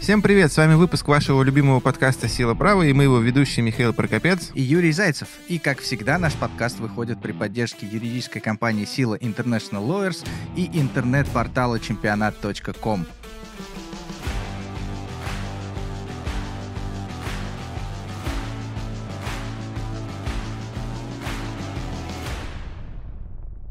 Всем привет, с вами выпуск вашего любимого подкаста «Сила права» и мы его ведущие Михаил Прокопец и Юрий Зайцев. И, как всегда, наш подкаст выходит при поддержке юридической компании «Сила International Lawyers» и интернет-портала чемпионат.ком.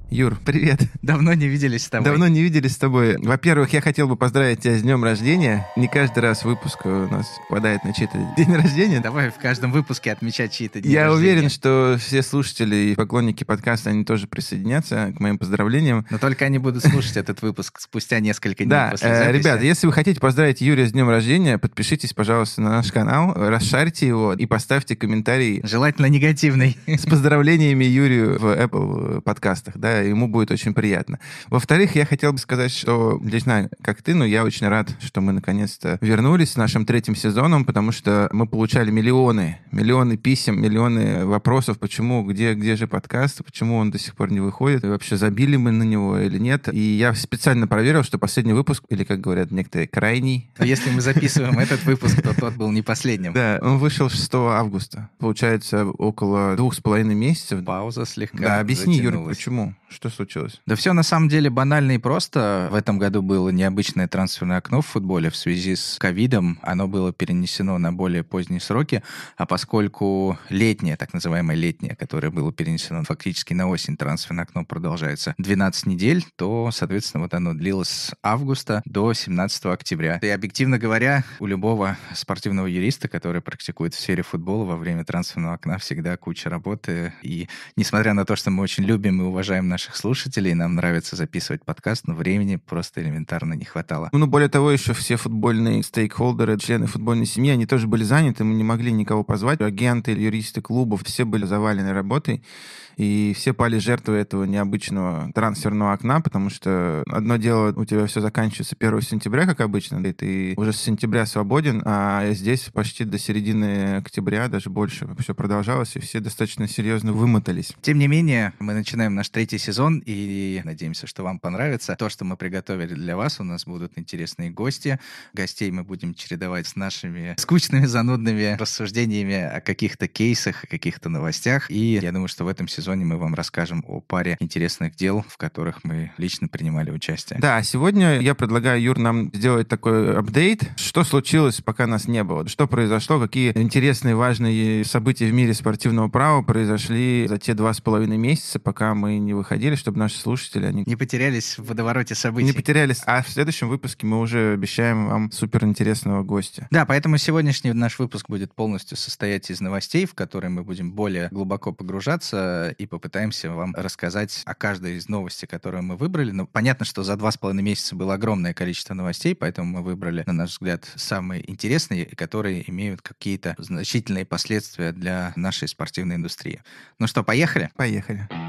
Юр, привет. Давно не виделись с тобой. Давно не виделись с тобой. Во-первых, я хотел бы поздравить тебя с днем рождения. Не каждый раз выпуск у нас попадает на чей-то день рождения. Давай в каждом выпуске отмечать чьи-то дни Я рождения. уверен, что все слушатели и поклонники подкаста, они тоже присоединятся к моим поздравлениям. Но только они будут слушать этот выпуск спустя несколько дней да, после э, записи. Ребят, если вы хотите поздравить Юрия с днем рождения, подпишитесь, пожалуйста, на наш канал, расшарьте его и поставьте комментарий. Желательно негативный. С поздравлениями Юрию в Apple подкастах, да, ему будет очень приятно. Во-вторых, я хотел бы сказать, что, не знаю, как ты, но ну, я очень рад, что мы наконец-то вернулись с нашим третьим сезоном, потому что мы получали миллионы, миллионы писем, миллионы вопросов, почему, где, где же подкаст, почему он до сих пор не выходит, и вообще забили мы на него или нет. И я специально проверил, что последний выпуск, или, как говорят некоторые, крайний. А если мы записываем этот выпуск, то тот был не последним. Да, он вышел 6 августа. Получается, около двух с половиной месяцев. Пауза слегка Да, объясни, Юр, почему? Что случилось? Да все на самом деле банально и просто. В этом году было необычное трансферное окно в футболе в связи с ковидом. Оно было перенесено на более поздние сроки, а поскольку летнее, так называемое летнее, которое было перенесено фактически на осень, трансферное окно продолжается 12 недель, то, соответственно, вот оно длилось с августа до 17 октября. И объективно говоря, у любого спортивного юриста, который практикует в сфере футбола, во время трансферного окна всегда куча работы. И несмотря на то, что мы очень любим и уважаем наш наших слушателей. Нам нравится записывать подкаст, но времени просто элементарно не хватало. Ну, более того, еще все футбольные стейкхолдеры, члены футбольной семьи, они тоже были заняты, мы не могли никого позвать. Агенты, юристы клубов, все были завалены работой, и все пали жертвой этого необычного трансферного окна, потому что одно дело, у тебя все заканчивается 1 сентября, как обычно, и ты уже с сентября свободен, а здесь почти до середины октября, даже больше, все продолжалось, и все достаточно серьезно вымотались. Тем не менее, мы начинаем наш третий сезон сезон, и надеемся, что вам понравится. То, что мы приготовили для вас, у нас будут интересные гости. Гостей мы будем чередовать с нашими скучными, занудными рассуждениями о каких-то кейсах, о каких-то новостях. И я думаю, что в этом сезоне мы вам расскажем о паре интересных дел, в которых мы лично принимали участие. Да, сегодня я предлагаю, Юр, нам сделать такой апдейт, что случилось, пока нас не было, что произошло, какие интересные, важные события в мире спортивного права произошли за те два с половиной месяца, пока мы не выходили выходили, чтобы наши слушатели... Они... Не потерялись в водовороте событий. Не потерялись. А в следующем выпуске мы уже обещаем вам суперинтересного гостя. Да, поэтому сегодняшний наш выпуск будет полностью состоять из новостей, в которые мы будем более глубоко погружаться и попытаемся вам рассказать о каждой из новостей, которые мы выбрали. Но ну, понятно, что за два с половиной месяца было огромное количество новостей, поэтому мы выбрали, на наш взгляд, самые интересные, которые имеют какие-то значительные последствия для нашей спортивной индустрии. Ну что, поехали? Поехали. Поехали.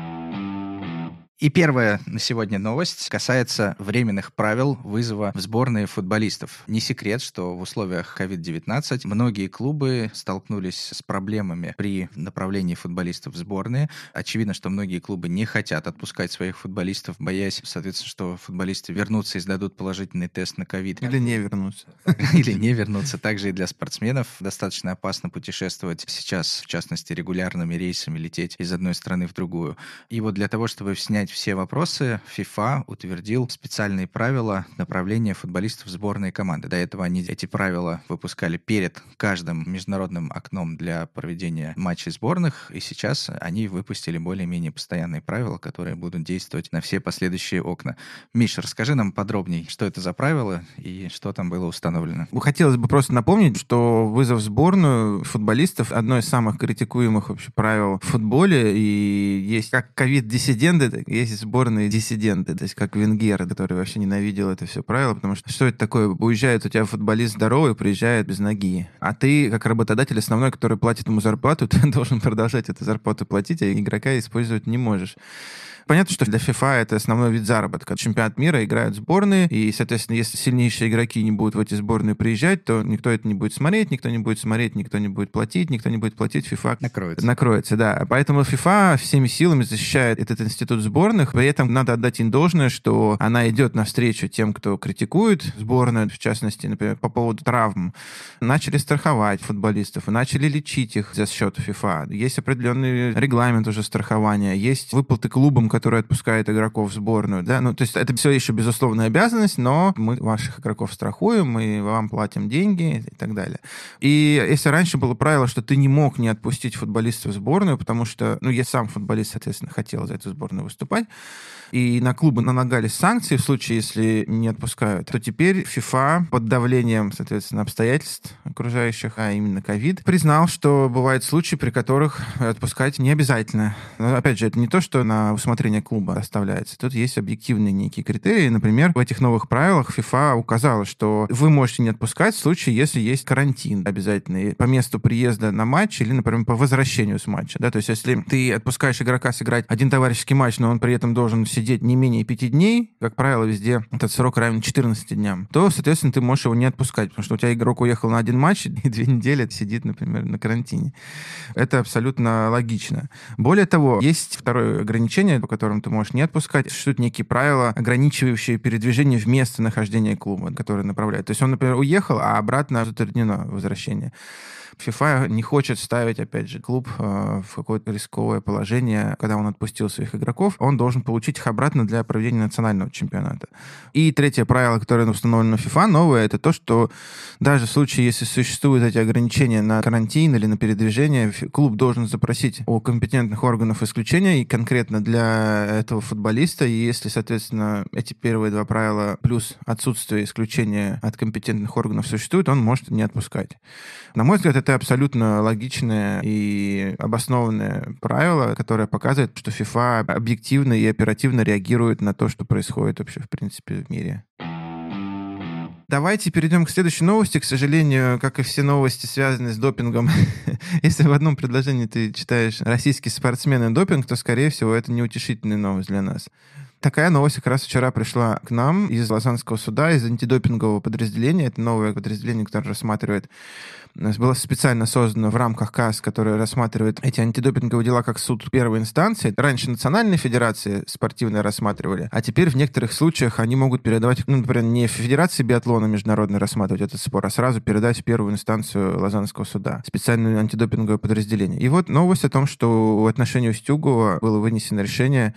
И первая на сегодня новость касается временных правил вызова в сборные футболистов. Не секрет, что в условиях COVID-19 многие клубы столкнулись с проблемами при направлении футболистов в сборные. Очевидно, что многие клубы не хотят отпускать своих футболистов, боясь, соответственно, что футболисты вернутся и сдадут положительный тест на COVID. Или не вернутся. Или не вернутся. Также и для спортсменов достаточно опасно путешествовать сейчас, в частности, регулярными рейсами лететь из одной страны в другую. И вот для того, чтобы снять снять все вопросы, ФИФА утвердил специальные правила направления футболистов сборной команды. До этого они эти правила выпускали перед каждым международным окном для проведения матчей сборных, и сейчас они выпустили более-менее постоянные правила, которые будут действовать на все последующие окна. Миша, расскажи нам подробнее что это за правила и что там было установлено. Ну, хотелось бы просто напомнить, что вызов сборную футболистов — одно из самых критикуемых вообще правил в футболе, и есть как ковид-диссиденты, есть сборные диссиденты, то есть как Венгер, который вообще ненавидел это все правило, потому что что это такое? Уезжает у тебя футболист здоровый, приезжает без ноги. А ты, как работодатель основной, который платит ему зарплату, ты должен продолжать эту зарплату платить, а игрока использовать не можешь. Понятно, что для FIFA это основной вид заработка. Чемпионат мира играют сборные, и, соответственно, если сильнейшие игроки не будут в эти сборные приезжать, то никто это не будет смотреть, никто не будет смотреть, никто не будет платить, никто не будет платить, FIFA накроется. Накроется, да. Поэтому FIFA всеми силами защищает этот институт сборных. При этом надо отдать им должное, что она идет навстречу тем, кто критикует сборную, в частности, например, по поводу травм. Начали страховать футболистов, начали лечить их за счет FIFA. Есть определенный регламент уже страхования, есть выплаты клубам, который отпускает игроков в сборную, да, ну, то есть это все еще безусловная обязанность, но мы ваших игроков страхуем, мы вам платим деньги и так далее. И если раньше было правило, что ты не мог не отпустить футболиста в сборную, потому что, ну, я сам футболист, соответственно, хотел за эту сборную выступать, и на клубы налагались санкции в случае, если не отпускают, то теперь FIFA под давлением, соответственно, обстоятельств окружающих, а именно ковид, признал, что бывают случаи, при которых отпускать не обязательно. Но, опять же, это не то, что на усмотрение расширение клуба оставляется. Тут есть объективные некие критерии. Например, в этих новых правилах FIFA указала, что вы можете не отпускать в случае, если есть карантин обязательный по месту приезда на матч или, например, по возвращению с матча. Да? То есть если ты отпускаешь игрока сыграть один товарищеский матч, но он при этом должен сидеть не менее пяти дней, как правило, везде этот срок равен 14 дням, то, соответственно, ты можешь его не отпускать, потому что у тебя игрок уехал на один матч и две недели сидит, например, на карантине. Это абсолютно логично. Более того, есть второе ограничение, которым ты можешь не отпускать. Существуют некие правила, ограничивающие передвижение в место нахождения клуба, которые направляют. То есть он, например, уехал, а обратно затруднено возвращение. FIFA не хочет ставить, опять же, клуб э, в какое-то рисковое положение, когда он отпустил своих игроков. Он должен получить их обратно для проведения национального чемпионата. И третье правило, которое установлено в FIFA, новое, это то, что даже в случае, если существуют эти ограничения на карантин или на передвижение, клуб должен запросить у компетентных органов исключения и конкретно для этого футболиста. И если, соответственно, эти первые два правила плюс отсутствие исключения от компетентных органов существует, он может не отпускать. На мой взгляд, это это абсолютно логичное и обоснованное правило, которое показывает, что FIFA объективно и оперативно реагирует на то, что происходит вообще, в принципе, в мире. Давайте перейдем к следующей новости. К сожалению, как и все новости, связанные с допингом, если в одном предложении ты читаешь «российские спортсмены допинг», то, скорее всего, это неутешительная новость для нас. Такая новость как раз вчера пришла к нам из Лозанского суда, из антидопингового подразделения. Это новое подразделение, которое рассматривает э, было специально создано в рамках КАС, которое рассматривает эти антидопинговые дела как суд первой инстанции. Раньше национальные федерации спортивные рассматривали, а теперь в некоторых случаях они могут передавать, ну, например, не федерации биатлона международной рассматривать этот спор, а сразу передать в первую инстанцию лазанского суда, специальное антидопинговое подразделение. И вот новость о том, что в отношении Устюгова было вынесено решение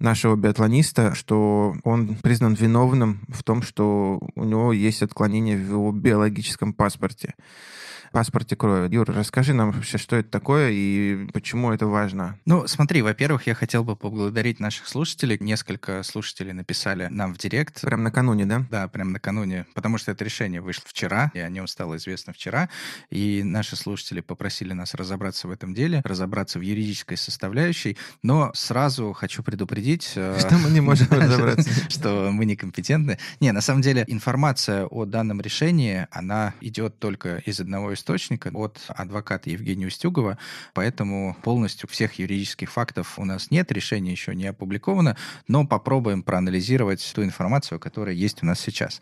нашего биатлониста, что он признан виновным в том, что у него есть отклонение в его биологическом паспорте паспорте крови. Юр, расскажи нам вообще, что это такое и почему это важно. Ну, смотри, во-первых, я хотел бы поблагодарить наших слушателей. Несколько слушателей написали нам в директ. Прям накануне, да? Да, прям накануне, потому что это решение вышло вчера, и о нем стало известно вчера. И наши слушатели попросили нас разобраться в этом деле, разобраться в юридической составляющей. Но сразу хочу предупредить... Э, что мы не можем разобраться. Что мы некомпетентны. Не, на самом деле информация о данном решении, она идет только из одного источника от адвоката Евгения Устюгова, поэтому полностью всех юридических фактов у нас нет, решение еще не опубликовано, но попробуем проанализировать ту информацию, которая есть у нас сейчас.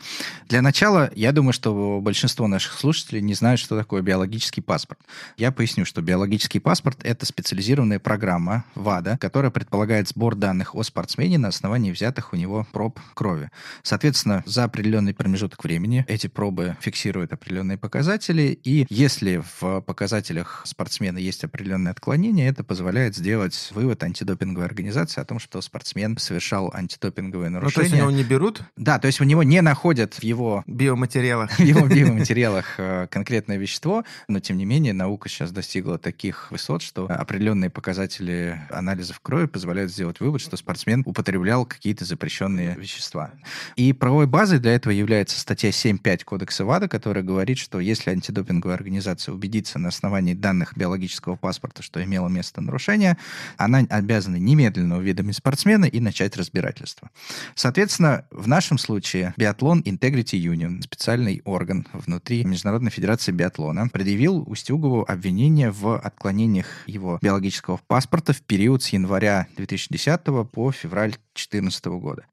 Для начала, я думаю, что большинство наших слушателей не знают, что такое биологический паспорт. Я поясню, что биологический паспорт — это специализированная программа ВАДА, которая предполагает сбор данных о спортсмене на основании взятых у него проб крови. Соответственно, за определенный промежуток времени эти пробы фиксируют определенные показатели, и если в показателях спортсмена есть определенные отклонения, это позволяет сделать вывод антидопинговой организации о том, что спортсмен совершал антидопинговые нарушения. Ну, то есть у него не берут? Да, то есть у него не находят в его... Биоматериалах. В его биоматериалах э, конкретное вещество, но тем не менее наука сейчас достигла таких высот, что определенные показатели анализов крови позволяют сделать вывод, что спортсмен употреблял какие-то запрещенные вещества. И правовой базой для этого является статья 7.5 Кодекса ВАДА, которая говорит, что если антидопинговая организация убедится на основании данных биологического паспорта, что имело место нарушение, она обязана немедленно уведомить спортсмена и начать разбирательство. Соответственно, в нашем случае биатлон Integrity Union, специальный орган внутри Международной Федерации биатлона, предъявил Устюгову обвинение в отклонениях его биологического паспорта в период с января 2010 по февраль 2014 года.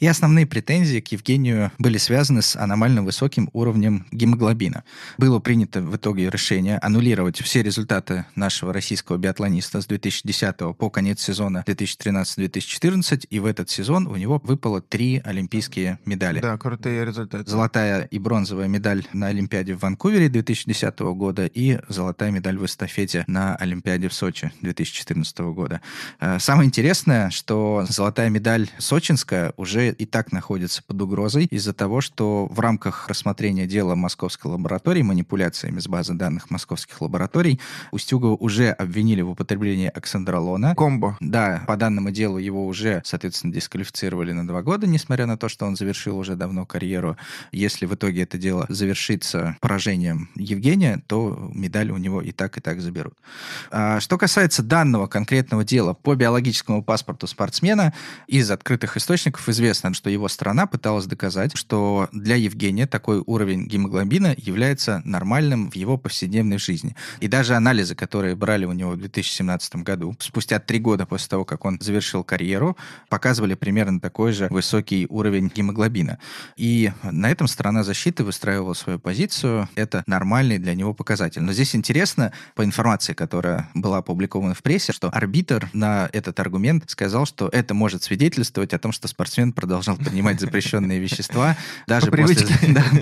И основные претензии к Евгению были связаны с аномально высоким уровнем гемоглобина. Было принято в итоге решение аннулировать все результаты нашего российского биатлониста с 2010 по конец сезона 2013-2014, и в этот сезон у него выпало три олимпийские медали. Да, крутые результаты. Золотая и бронзовая медаль на Олимпиаде в Ванкувере 2010 года и золотая медаль в эстафете на Олимпиаде в Сочи 2014 года. Э, самое интересное, что золотая медаль сочинская уже уже и так находится под угрозой из-за того, что в рамках рассмотрения дела Московской лаборатории манипуляциями с базы данных московских лабораторий Устюгова уже обвинили в употреблении оксандролона. Комбо. Да, по данному делу его уже, соответственно, дисквалифицировали на два года, несмотря на то, что он завершил уже давно карьеру. Если в итоге это дело завершится поражением Евгения, то медаль у него и так, и так заберут. А, что касается данного конкретного дела по биологическому паспорту спортсмена, из открытых источников, из известно, что его страна пыталась доказать, что для Евгения такой уровень гемоглобина является нормальным в его повседневной жизни. И даже анализы, которые брали у него в 2017 году, спустя три года после того, как он завершил карьеру, показывали примерно такой же высокий уровень гемоглобина. И на этом страна защиты выстраивала свою позицию. Это нормальный для него показатель. Но здесь интересно, по информации, которая была опубликована в прессе, что арбитр на этот аргумент сказал, что это может свидетельствовать о том, что спортсмен Пен продолжал принимать запрещенные вещества даже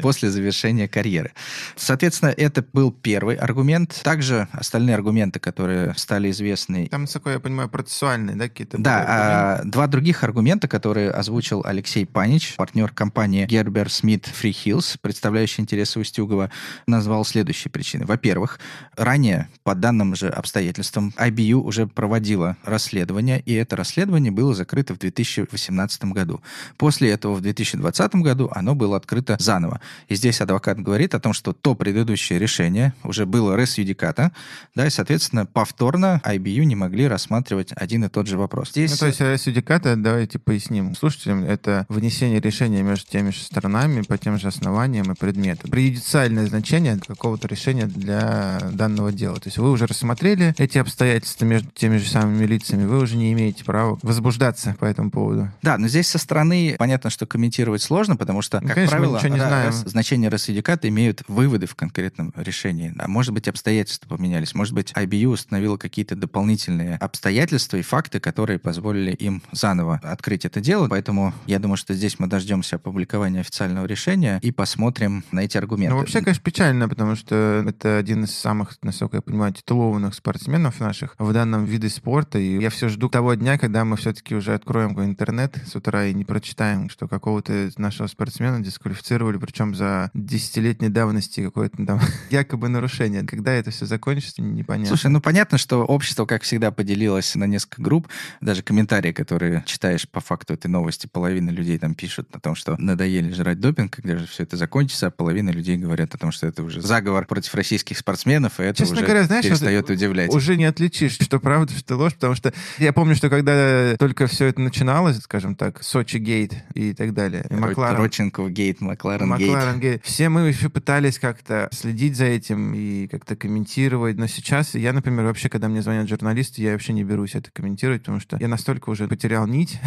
после, завершения карьеры. Соответственно, это был первый аргумент. Также остальные аргументы, которые стали известны... Там, такой, я понимаю, процессуальный, да, какие-то? Да, а, два других аргумента, которые озвучил Алексей Панич, партнер компании Гербер Смит Free Hills, представляющий интересы Устюгова, назвал следующие причины. Во-первых, ранее, по данным же обстоятельствам, IBU уже проводила расследование, и это расследование было закрыто в 2018 году. После этого в 2020 году оно было открыто заново. И здесь адвокат говорит о том, что то предыдущее решение уже было рес юдиката, да, и, соответственно, повторно IBU не могли рассматривать один и тот же вопрос. Ну, здесь... Ну, то есть рес юдиката, давайте поясним слушателям, это вынесение решения между теми же сторонами по тем же основаниям и предметам. Преюдициальное значение какого-то решения для данного дела. То есть вы уже рассмотрели эти обстоятельства между теми же самыми лицами, вы уже не имеете права возбуждаться по этому поводу. Да, но здесь со стороны, понятно, что комментировать сложно, потому что, ну, как Конечно, правило, не знаем. значения RSIDCAT имеют выводы в конкретном решении. А может быть, обстоятельства поменялись. Может быть, IBU установила какие-то дополнительные обстоятельства и факты, которые позволили им заново открыть это дело. Поэтому я думаю, что здесь мы дождемся опубликования официального решения и посмотрим на эти аргументы. Ну, вообще, конечно, печально, потому что это один из самых, насколько я понимаю, титулованных спортсменов наших в данном виде спорта. И я все жду того дня, когда мы все-таки уже откроем интернет с утра и не прочитаем, что какого-то нашего спортсмена дисквалифицировали, причем за десятилетней давности какое-то там якобы нарушение. Когда это все закончится, непонятно. Слушай, ну понятно, что общество, как всегда, поделилось на несколько групп. Даже комментарии, которые читаешь по факту этой новости, половина людей там пишут о том, что надоели жрать допинг, когда же все это закончится, а половина людей говорят о том, что это уже заговор против российских спортсменов, и это Честно уже говоря, знаешь, перестает удивлять. Уже не отличишь, что правда, что ложь, потому что я помню, что когда только все это начиналось, скажем так, с Сочи Гейт и так далее. И Макларен. Роченков Гейт, Макларен, Макларен Гейт. Все мы еще пытались как-то следить за этим и как-то комментировать, но сейчас я, например, вообще, когда мне звонят журналисты, я вообще не берусь это комментировать, потому что я настолько уже потерял нить.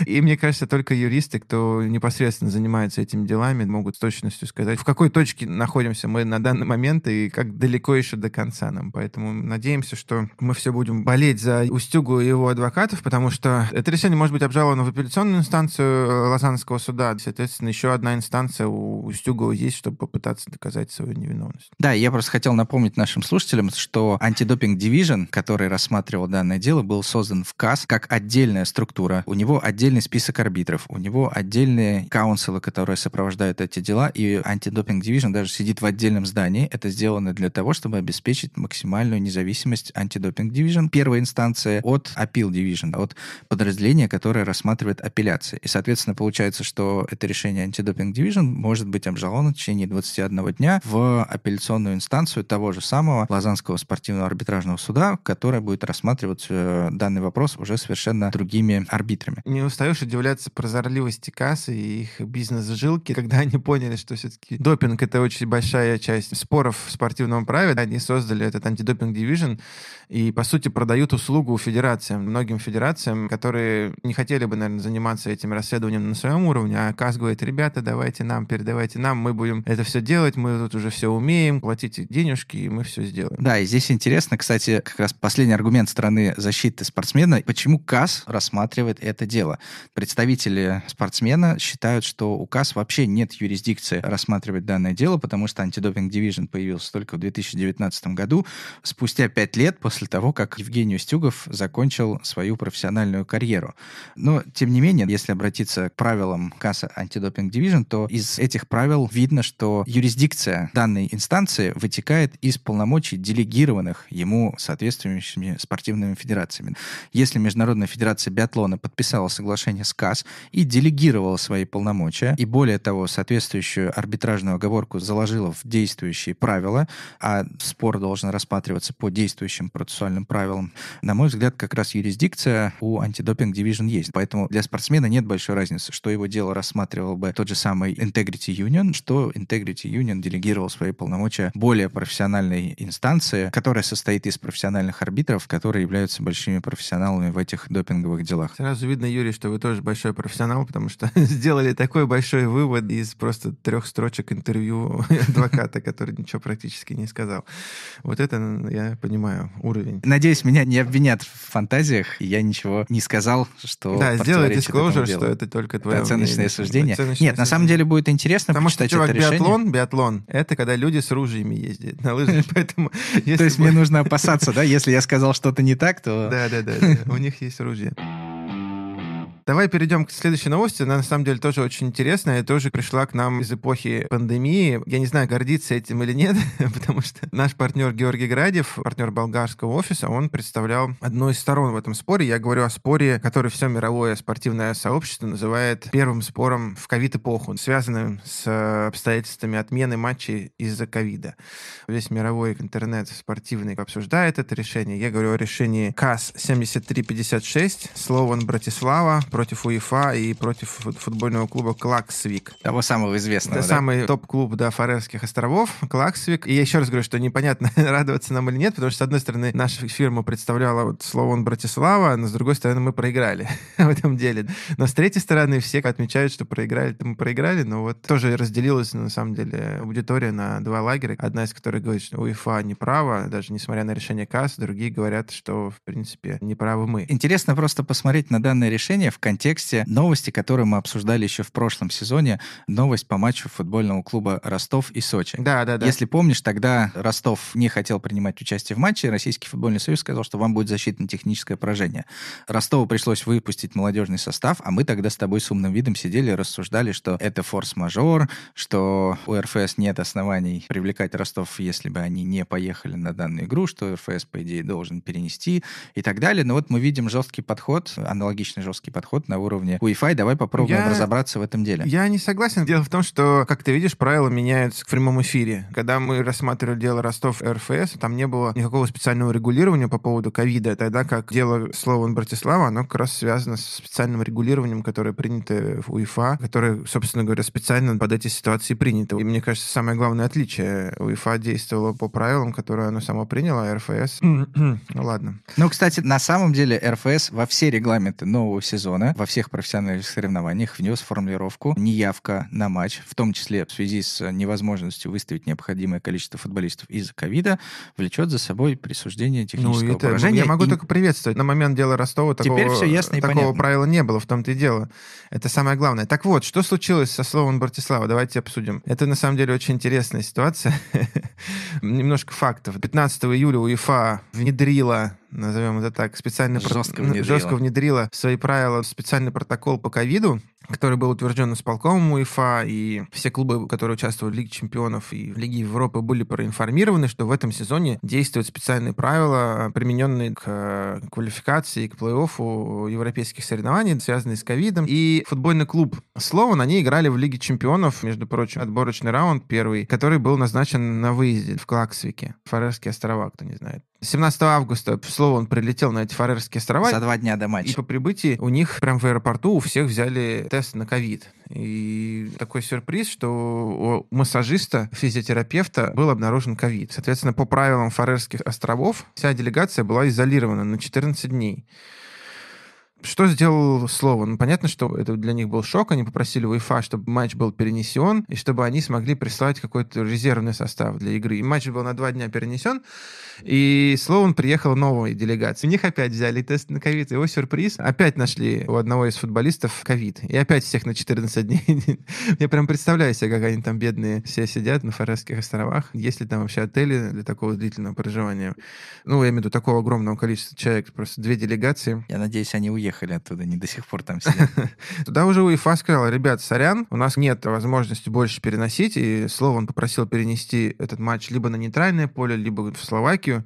И мне кажется, только юристы, кто непосредственно занимается этими делами, могут с точностью сказать, в какой точке находимся мы на данный момент и как далеко еще до конца нам. Поэтому надеемся, что мы все будем болеть за Устюгу и его адвокатов, потому что это решение может быть обжаловано в апелляционном апелляционную инстанцию э, Лазанского суда. Соответственно, еще одна инстанция у Устюгова есть, чтобы попытаться доказать свою невиновность. Да, я просто хотел напомнить нашим слушателям, что антидопинг дивизион, который рассматривал данное дело, был создан в КАС как отдельная структура. У него отдельный список арбитров, у него отдельные каунселы, которые сопровождают эти дела, и антидопинг дивизион даже сидит в отдельном здании. Это сделано для того, чтобы обеспечить максимальную независимость антидопинг дивизион первой инстанции от Appeal Division, от подразделения, которое рассматривает делает апелляции. И, соответственно, получается, что это решение антидопинг Division может быть обжаловано в течение 21 дня в апелляционную инстанцию того же самого Лазанского спортивного арбитражного суда, которая будет рассматривать э, данный вопрос уже совершенно другими арбитрами. Не устаешь удивляться прозорливости кассы и их бизнес-жилки, когда они поняли, что все-таки допинг — это очень большая часть споров в спортивном праве. Они создали этот антидопинг дивизион и, по сути, продают услугу федерациям, многим федерациям, которые не хотели бы, наверное, заниматься этим расследованием на своем уровне, а КАС говорит, ребята, давайте нам, передавайте нам, мы будем это все делать, мы тут уже все умеем, платите денежки, и мы все сделаем. Да, и здесь интересно, кстати, как раз последний аргумент стороны защиты спортсмена, почему КАС рассматривает это дело. Представители спортсмена считают, что у КАС вообще нет юрисдикции рассматривать данное дело, потому что антидопинг дивизион появился только в 2019 году, спустя пять лет после того, как Евгений Стюгов закончил свою профессиональную карьеру. Но, тем не не менее, если обратиться к правилам КАСА Антидопинг дивизион то из этих правил видно, что юрисдикция данной инстанции вытекает из полномочий делегированных ему соответствующими спортивными федерациями. Если Международная федерация биатлона подписала соглашение с КАС и делегировала свои полномочия, и более того, соответствующую арбитражную оговорку заложила в действующие правила, а спор должен рассматриваться по действующим процессуальным правилам, на мой взгляд, как раз юрисдикция у антидопинг дивизион есть. Поэтому для спортсмена нет большой разницы, что его дело рассматривал бы тот же самый Integrity Union, что Integrity Union делегировал свои полномочия более профессиональной инстанции, которая состоит из профессиональных арбитров, которые являются большими профессионалами в этих допинговых делах. Сразу видно, Юрий, что вы тоже большой профессионал, потому что сделали такой большой вывод из просто трех строчек интервью адвоката, который ничего практически не сказал. Вот это, я понимаю, уровень. Надеюсь, меня не обвинят в фантазиях, я ничего не сказал, что... Да, сделали disclosure, что это только твое это оценочное мнение. суждение. Оценочное Нет, суждение. на самом деле будет интересно Потому что, чувак, это решение. биатлон, биатлон, это когда люди с ружьями ездят на лыжах, поэтому... То есть мне нужно опасаться, да? Если я сказал что-то не так, то... Да-да-да, у них есть ружья. Давай перейдем к следующей новости. Она, на самом деле, тоже очень интересная и тоже пришла к нам из эпохи пандемии. Я не знаю, гордиться этим или нет, потому что наш партнер Георгий Градев, партнер болгарского офиса, он представлял одну из сторон в этом споре. Я говорю о споре, который все мировое спортивное сообщество называет первым спором в ковид-эпоху, связанным с э, обстоятельствами отмены матчей из-за ковида. Весь мировой интернет спортивный обсуждает это решение. Я говорю о решении КАС 7356, Слован Братислава, против УЕФА и против футбольного клуба Клаксвик. Того самого известного, Это да? самый топ-клуб, да, Фарерских островов, Клаксвик. И я еще раз говорю, что непонятно, радоваться нам или нет, потому что, с одной стороны, наша фирма представляла вот Словон Братислава, но, с другой стороны, мы проиграли в этом деле. Но, с третьей стороны, все отмечают, что проиграли-то мы проиграли, но вот тоже разделилась, на самом деле, аудитория на два лагеря. Одна из которых говорит, что УЕФА не права, даже несмотря на решение КАС, другие говорят, что, в принципе, не правы мы. Интересно просто посмотреть на данное решение в контексте новости, которые мы обсуждали еще в прошлом сезоне, новость по матчу футбольного клуба Ростов и Сочи. Да, да, да. Если помнишь, тогда Ростов не хотел принимать участие в матче, Российский футбольный союз сказал, что вам будет защитно-техническое поражение. Ростову пришлось выпустить молодежный состав, а мы тогда с тобой с умным видом сидели и рассуждали, что это форс-мажор, что у РФС нет оснований привлекать Ростов, если бы они не поехали на данную игру, что РФС, по идее, должен перенести и так далее. Но вот мы видим жесткий подход, аналогичный жесткий подход подход на уровне Wi-Fi. Давай попробуем я... разобраться в этом деле. Я не согласен. Дело в том, что, как ты видишь, правила меняются в прямом эфире. Когда мы рассматривали дело Ростов РФС, там не было никакого специального регулирования по поводу ковида, тогда как дело Слова Братислава, оно как раз связано с специальным регулированием, которое принято в УЕФА, которое, собственно говоря, специально под эти ситуации принято. И мне кажется, самое главное отличие. УЕФА действовало по правилам, которые оно само приняло, а РФС... ну ладно. Ну, кстати, на самом деле РФС во все регламенты нового сезона Украина во всех профессиональных соревнованиях внес формулировку «неявка на матч», в том числе в связи с невозможностью выставить необходимое количество футболистов из-за ковида, влечет за собой присуждение ну, технического ну, это, поражения. Я могу и... только приветствовать. На момент дела Ростова такого, все ясно такого понятно. правила не было, в том-то и дело. Это самое главное. Так вот, что случилось со словом Братислава? Давайте обсудим. Это на самом деле очень интересная ситуация. Немножко фактов. 15 июля УЕФА внедрила назовем это так, специально жестко, про... внедрила. жестко внедрила свои правила в специальный протокол по ковиду, который был утвержден с полком УЕФА, и все клубы, которые участвовали в Лиге чемпионов и в Лиге Европы, были проинформированы, что в этом сезоне действуют специальные правила, примененные к э, квалификации, к плей-оффу европейских соревнований, связанные с ковидом. И футбольный клуб Слован, они играли в Лиге чемпионов, между прочим, отборочный раунд первый, который был назначен на выезде в Клаксвике, Фарерские острова, кто не знает. 17 августа, слово, он прилетел на эти Фарерские острова. За два дня до матча. И по прибытии у них прям в аэропорту у всех взяли тест на ковид. И такой сюрприз, что у массажиста, физиотерапевта был обнаружен ковид. Соответственно, по правилам Фарерских островов вся делегация была изолирована на 14 дней. Что сделал Слован? Ну, понятно, что это для них был шок. Они попросили УЕФА, чтобы матч был перенесен, и чтобы они смогли прислать какой-то резервный состав для игры. И матч был на два дня перенесен, и Слован приехал новой делегации. У них опять взяли тест на ковид. Его сюрприз. Опять нашли у одного из футболистов ковид. И опять всех на 14 дней. Я прям представляю себе, как они там бедные все сидят на Фарерских островах. Есть ли там вообще отели для такого длительного проживания? Ну, я имею в виду такого огромного количества человек. Просто две делегации. Я надеюсь, они уедут уехали оттуда, они до сих пор там сидят. Туда уже УЕФА сказала, ребят, сорян, у нас нет возможности больше переносить, и Слован попросил перенести этот матч либо на нейтральное поле, либо в Словакию.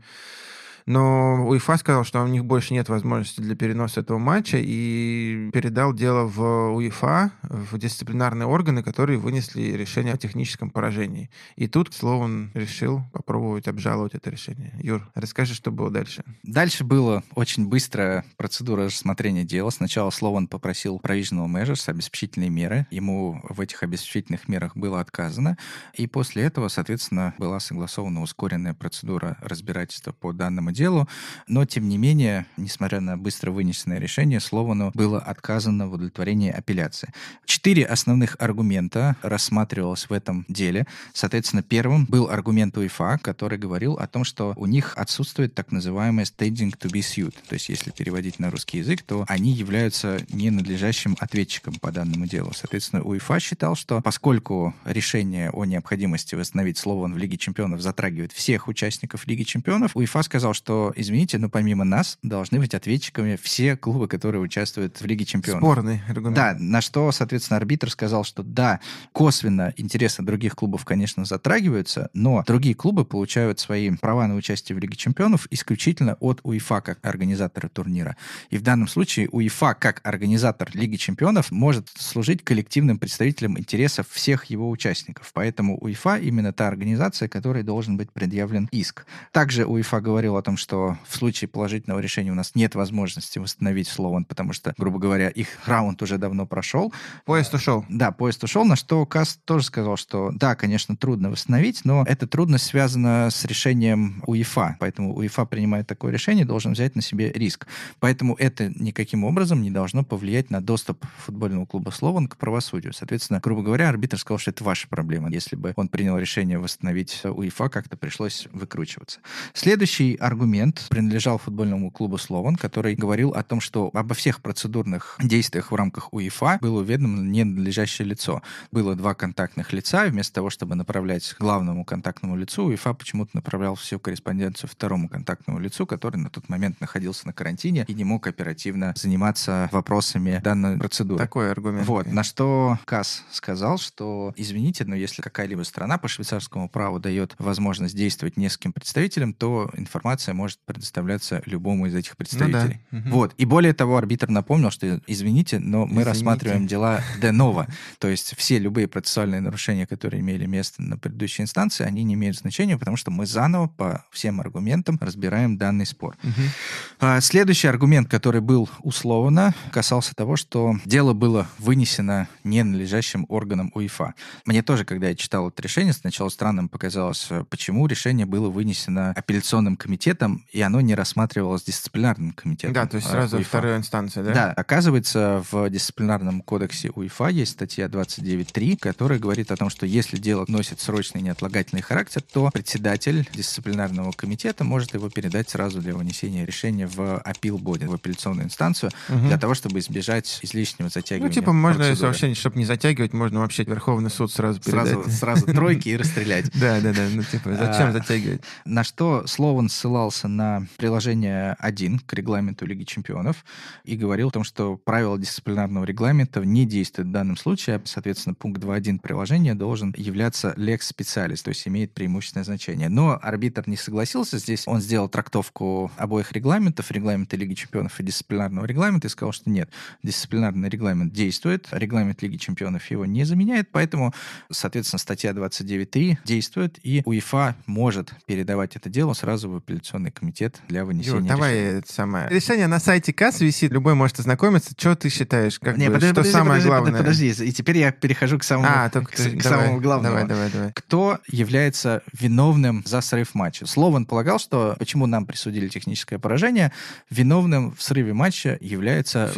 Но УЕФА сказал, что у них больше нет возможности для переноса этого матча и передал дело в УЕФА, в дисциплинарные органы, которые вынесли решение о техническом поражении. И тут Слоун решил попробовать обжаловать это решение. Юр, расскажи, что было дальше. Дальше было очень быстрая процедура рассмотрения дела. Сначала Слоун попросил provisional measures, обеспечительные меры. Ему в этих обеспечительных мерах было отказано. И после этого, соответственно, была согласована ускоренная процедура разбирательства по данному делу делу, но, тем не менее, несмотря на быстро вынесенное решение, Словану было отказано в удовлетворении апелляции. Четыре основных аргумента рассматривалось в этом деле. Соответственно, первым был аргумент УЕФА, который говорил о том, что у них отсутствует так называемое standing to be sued. То есть, если переводить на русский язык, то они являются ненадлежащим ответчиком по данному делу. Соответственно, УЕФА считал, что поскольку решение о необходимости восстановить Слован в Лиге чемпионов затрагивает всех участников Лиги чемпионов, УЕФА сказал, что что, извините, но помимо нас должны быть ответчиками все клубы, которые участвуют в Лиге Чемпионов. Спорный аргумент. Да, на что, соответственно, арбитр сказал, что да, косвенно интересы других клубов, конечно, затрагиваются, но другие клубы получают свои права на участие в Лиге Чемпионов исключительно от УЕФА как организатора турнира. И в данном случае УЕФА как организатор Лиги Чемпионов может служить коллективным представителем интересов всех его участников. Поэтому УЕФА именно та организация, которой должен быть предъявлен иск. Также УЕФА говорил о том, том, что в случае положительного решения у нас нет возможности восстановить Слован, потому что, грубо говоря, их раунд уже давно прошел. Поезд ушел. Э, да, поезд ушел, на что Каст тоже сказал, что да, конечно, трудно восстановить, но эта трудность связана с решением УЕФА, поэтому УЕФА принимает такое решение, должен взять на себе риск. Поэтому это никаким образом не должно повлиять на доступ футбольного клуба Слован к правосудию. Соответственно, грубо говоря, арбитр сказал, что это ваша проблема. Если бы он принял решение восстановить УЕФА, как-то пришлось выкручиваться. Следующий аргумент аргумент принадлежал футбольному клубу «Слован», который говорил о том, что обо всех процедурных действиях в рамках УЕФА было уведомлено ненадлежащее лицо. Было два контактных лица, и вместо того, чтобы направлять главному контактному лицу, УЕФА почему-то направлял всю корреспонденцию второму контактному лицу, который на тот момент находился на карантине и не мог оперативно заниматься вопросами данной процедуры. Такой аргумент. Вот, на что Касс сказал, что, извините, но если какая-либо страна по швейцарскому праву дает возможность действовать нескольким представителям, то информация апелляция может предоставляться любому из этих представителей. Ну, да. угу. Вот. И более того, арбитр напомнил, что, извините, но мы извините. рассматриваем дела де ново. То есть все любые процессуальные нарушения, которые имели место на предыдущей инстанции, они не имеют значения, потому что мы заново по всем аргументам разбираем данный спор. Угу. Следующий аргумент, который был условно, касался того, что дело было вынесено ненадлежащим органом УЕФА. Мне тоже, когда я читал это решение, сначала странным показалось, почему решение было вынесено апелляционным комитетом, этом, и оно не рассматривалось дисциплинарным комитетом. Да, то есть а, сразу УЕФА. вторая инстанция, да? Да, оказывается, в дисциплинарном кодексе УЕФА есть статья 29.3, которая говорит о том, что если дело носит срочный неотлагательный характер, то председатель дисциплинарного комитета может его передать сразу для вынесения решения в аппил-боди, в апелляционную инстанцию, угу. для того, чтобы избежать излишнего затягивания. Ну, типа, можно процедуры. вообще, чтобы не затягивать, можно вообще Верховный суд сразу передать. Сразу, сразу тройки и расстрелять. Да, да, да, ну типа, зачем а, затягивать? На что Слован ссылал ссылался на приложение 1 к регламенту Лиги Чемпионов и говорил о том, что правила дисциплинарного регламента не действуют в данном случае, а, соответственно, пункт 2.1 приложения должен являться лекс специалист, то есть имеет преимущественное значение. Но арбитр не согласился здесь, он сделал трактовку обоих регламентов, регламента Лиги Чемпионов и дисциплинарного регламента, и сказал, что нет, дисциплинарный регламент действует, регламент Лиги Чемпионов его не заменяет, поэтому, соответственно, статья 29.3 действует, и УЕФА может передавать это дело сразу в апелляционный Верховный комитет для вынесения Юр, давай решения. это самое. Решение на сайте КАС висит, любой может ознакомиться. Что ты считаешь? Как Не, бы, подожди, что подожди, самое подожди, главное? Подожди, и теперь я перехожу к самому, а, только, к, ты, к самому главному. Давай, давай, давай. Кто является виновным за срыв матча? Слован полагал, что почему нам присудили техническое поражение, виновным в срыве матча является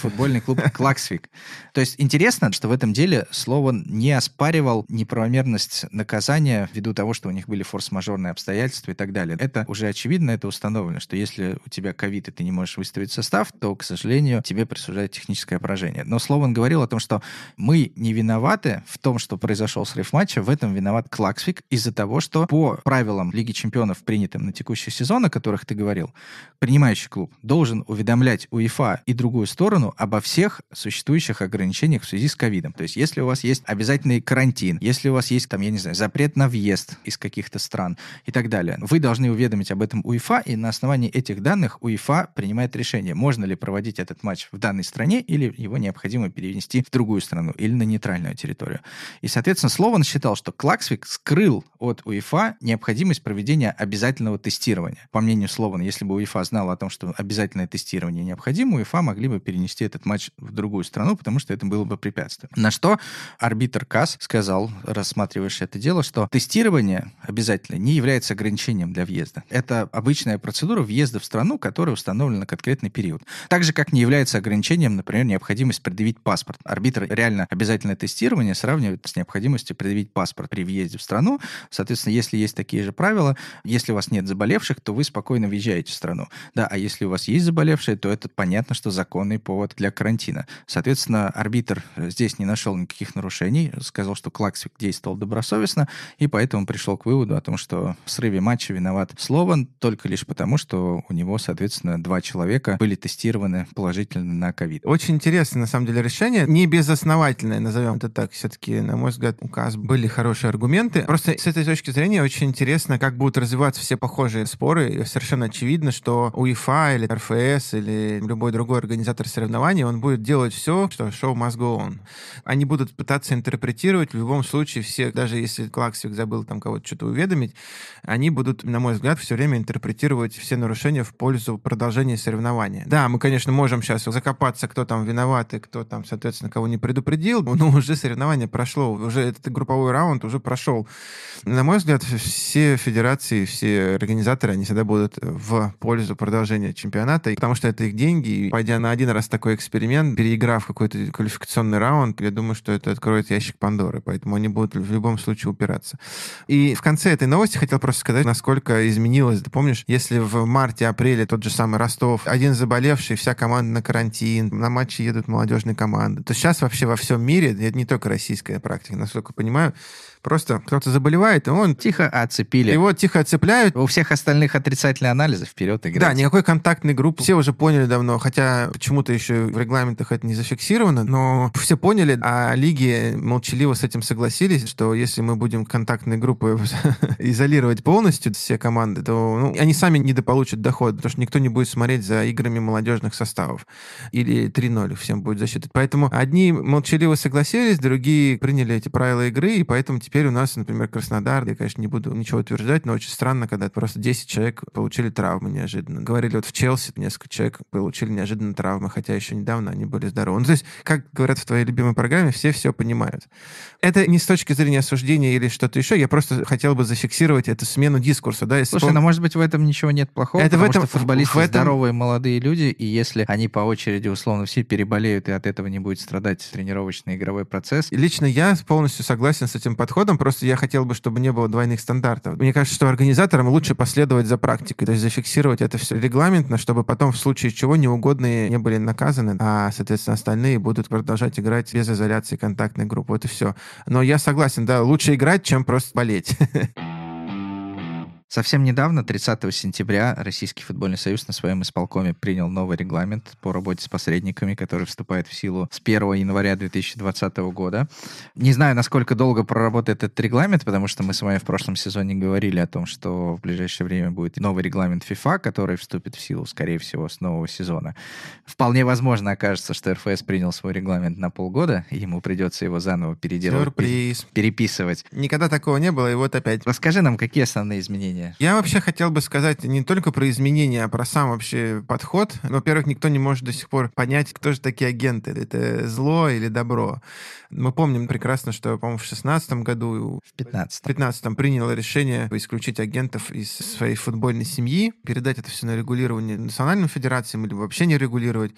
футбольный клуб Клаксвик. То есть интересно, что в этом деле Слован не оспаривал неправомерность наказания ввиду того, что у них были форс-мажорные обстоятельства и так далее. Это уже очевидно очевидно это установлено, что если у тебя ковид и ты не можешь выставить состав, то, к сожалению, тебе присуждают техническое поражение. Но Слован говорил о том, что мы не виноваты в том, что произошел срыв матча, в этом виноват Клаксвик из-за того, что по правилам Лиги Чемпионов, принятым на текущий сезон, о которых ты говорил, принимающий клуб должен уведомлять УЕФА и другую сторону обо всех существующих ограничениях в связи с ковидом. То есть если у вас есть обязательный карантин, если у вас есть, там, я не знаю, запрет на въезд из каких-то стран и так далее, вы должны уведомить об этом этом УЕФА, и на основании этих данных УЕФА принимает решение, можно ли проводить этот матч в данной стране или его необходимо перевести в другую страну или на нейтральную территорию. И, соответственно, Слован считал, что Клаксвик скрыл от УЕФА необходимость проведения обязательного тестирования. По мнению Слована, если бы УЕФА знала о том, что обязательное тестирование необходимо, УЕФА могли бы перенести этот матч в другую страну, потому что это было бы препятствием. На что арбитр КАС сказал, рассматриваешь это дело, что тестирование обязательно не является ограничением для въезда. Это обычная процедура въезда в страну, которая установлена на конкретный период. Так же, как не является ограничением, например, необходимость предъявить паспорт. Арбитр реально обязательное тестирование сравнивает с необходимостью предъявить паспорт при въезде в страну. Соответственно, если есть такие же правила, если у вас нет заболевших, то вы спокойно въезжаете в страну. Да, а если у вас есть заболевшие, то это понятно, что законный повод для карантина. Соответственно, арбитр здесь не нашел никаких нарушений, сказал, что Клаксвик действовал добросовестно, и поэтому пришел к выводу о том, что в срыве матча виноват Слован, только лишь потому, что у него, соответственно, два человека были тестированы положительно на ковид. Очень интересное, на самом деле, решение. Не безосновательное, назовем это так. Все-таки, на мой взгляд, у указ были хорошие аргументы. Просто с этой точки зрения очень интересно, как будут развиваться все похожие споры. И совершенно очевидно, что УЕФА или РФС или любой другой организатор соревнований, он будет делать все, что шоу must go on. Они будут пытаться интерпретировать в любом случае все, даже если Клаксвик забыл там кого-то что-то уведомить, они будут, на мой взгляд, все время интерпретировать все нарушения в пользу продолжения соревнования. Да, мы, конечно, можем сейчас закопаться, кто там виноват и кто там, соответственно, кого не предупредил, но уже соревнование прошло, уже этот групповой раунд уже прошел. На мой взгляд, все федерации, все организаторы, они всегда будут в пользу продолжения чемпионата, потому что это их деньги. И пойдя на один раз такой эксперимент, переиграв какой-то квалификационный раунд, я думаю, что это откроет ящик Пандоры, поэтому они будут в любом случае упираться. И в конце этой новости хотел просто сказать, насколько изменилось ты помнишь, если в марте-апреле тот же самый Ростов, один заболевший, вся команда на карантин, на матчи едут молодежные команды, то сейчас вообще во всем мире, это не только российская практика, насколько понимаю, Просто кто-то заболевает, и он... Тихо отцепили. Его тихо отцепляют. У всех остальных отрицательные анализы вперед играть. Да, никакой контактной группы. Все уже поняли давно, хотя почему-то еще в регламентах это не зафиксировано, но все поняли, а лиги молчаливо с этим согласились, что если мы будем контактной группы изолировать полностью все команды, то ну, они сами недополучат доход, потому что никто не будет смотреть за играми молодежных составов. Или 3-0 всем будет засчитать. Поэтому одни молчаливо согласились, другие приняли эти правила игры, и поэтому Теперь у нас, например, Краснодар, я, конечно, не буду ничего утверждать, но очень странно, когда просто 10 человек получили травмы неожиданно. Говорили, вот в Челси несколько человек получили неожиданно травмы, хотя еще недавно они были здоровы. Ну, то есть, как говорят в твоей любимой программе, все все понимают. Это не с точки зрения осуждения или что-то еще, я просто хотел бы зафиксировать эту смену дискурса. Да, Слушай, пол... ну, может быть, в этом ничего нет плохого, это потому в этом, что футболисты в этом... здоровые молодые люди, и если они по очереди, условно, все переболеют, и от этого не будет страдать тренировочный игровой процесс. Лично я полностью согласен с этим подходом, подходом, просто я хотел бы, чтобы не было двойных стандартов. Мне кажется, что организаторам лучше последовать за практикой, то есть зафиксировать это все регламентно, чтобы потом в случае чего неугодные не были наказаны, а, соответственно, остальные будут продолжать играть без изоляции контактной группы. Вот и все. Но я согласен, да, лучше играть, чем просто болеть. Совсем недавно, 30 сентября, Российский футбольный союз на своем исполкоме принял новый регламент по работе с посредниками, который вступает в силу с 1 января 2020 года. Не знаю, насколько долго проработает этот регламент, потому что мы с вами в прошлом сезоне говорили о том, что в ближайшее время будет новый регламент FIFA, который вступит в силу, скорее всего, с нового сезона. Вполне возможно окажется, что РФС принял свой регламент на полгода, и ему придется его заново переделывать, Сюрприз. переписывать. Никогда такого не было, и вот опять. Расскажи нам, какие основные изменения изменения? Я вообще хотел бы сказать не только про изменения, а про сам вообще подход. Ну, во-первых, никто не может до сих пор понять, кто же такие агенты. Это зло или добро. Мы помним прекрасно, что, по-моему, в 16 году... В 15 В 15 приняло решение исключить агентов из своей футбольной семьи, передать это все на регулирование национальным федерациям или вообще не регулировать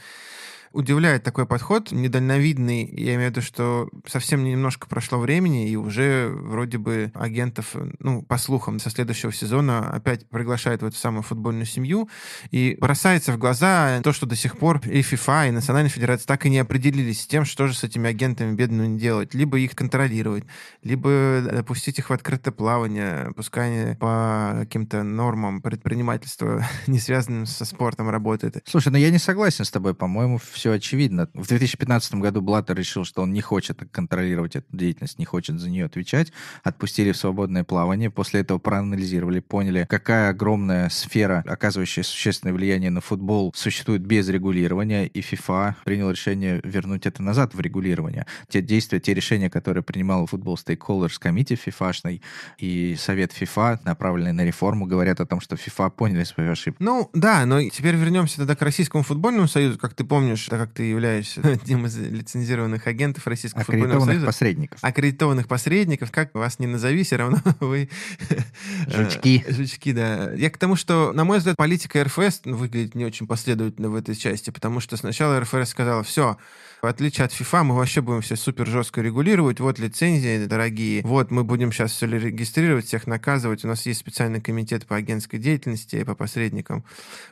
удивляет такой подход, недальновидный. Я имею в виду, что совсем немножко прошло времени, и уже вроде бы агентов, ну, по слухам, со следующего сезона опять приглашают в эту самую футбольную семью. И бросается в глаза то, что до сих пор и ФИФА, и Национальная Федерация так и не определились с тем, что же с этими агентами бедными делать. Либо их контролировать, либо допустить их в открытое плавание, пускай по каким-то нормам предпринимательства, не связанным со спортом, работает. Слушай, ну я не согласен с тобой, по-моему, в все очевидно. В 2015 году Блаттер решил, что он не хочет контролировать эту деятельность, не хочет за нее отвечать. Отпустили в свободное плавание. После этого проанализировали, поняли, какая огромная сфера, оказывающая существенное влияние на футбол, существует без регулирования. И FIFA принял решение вернуть это назад в регулирование. Те действия, те решения, которые принимал футбол стейкхолдерс комитет FIFA и совет FIFA, направленные на реформу, говорят о том, что FIFA поняли свою ошибку. Ну да, но теперь вернемся тогда к Российскому футбольному союзу. Как ты помнишь, так как ты являешься одним из лицензированных агентов Российского футбольного союза... посредников. Аккредитованных посредников. Как вас не назови, все равно вы... Э, жучки. Жучки, да. Я к тому, что, на мой взгляд, политика РФС ну, выглядит не очень последовательно в этой части, потому что сначала РФС сказала, все, в отличие от FIFA, мы вообще будем все супер жестко регулировать. Вот лицензии дорогие, вот мы будем сейчас все регистрировать, всех наказывать. У нас есть специальный комитет по агентской деятельности и по посредникам.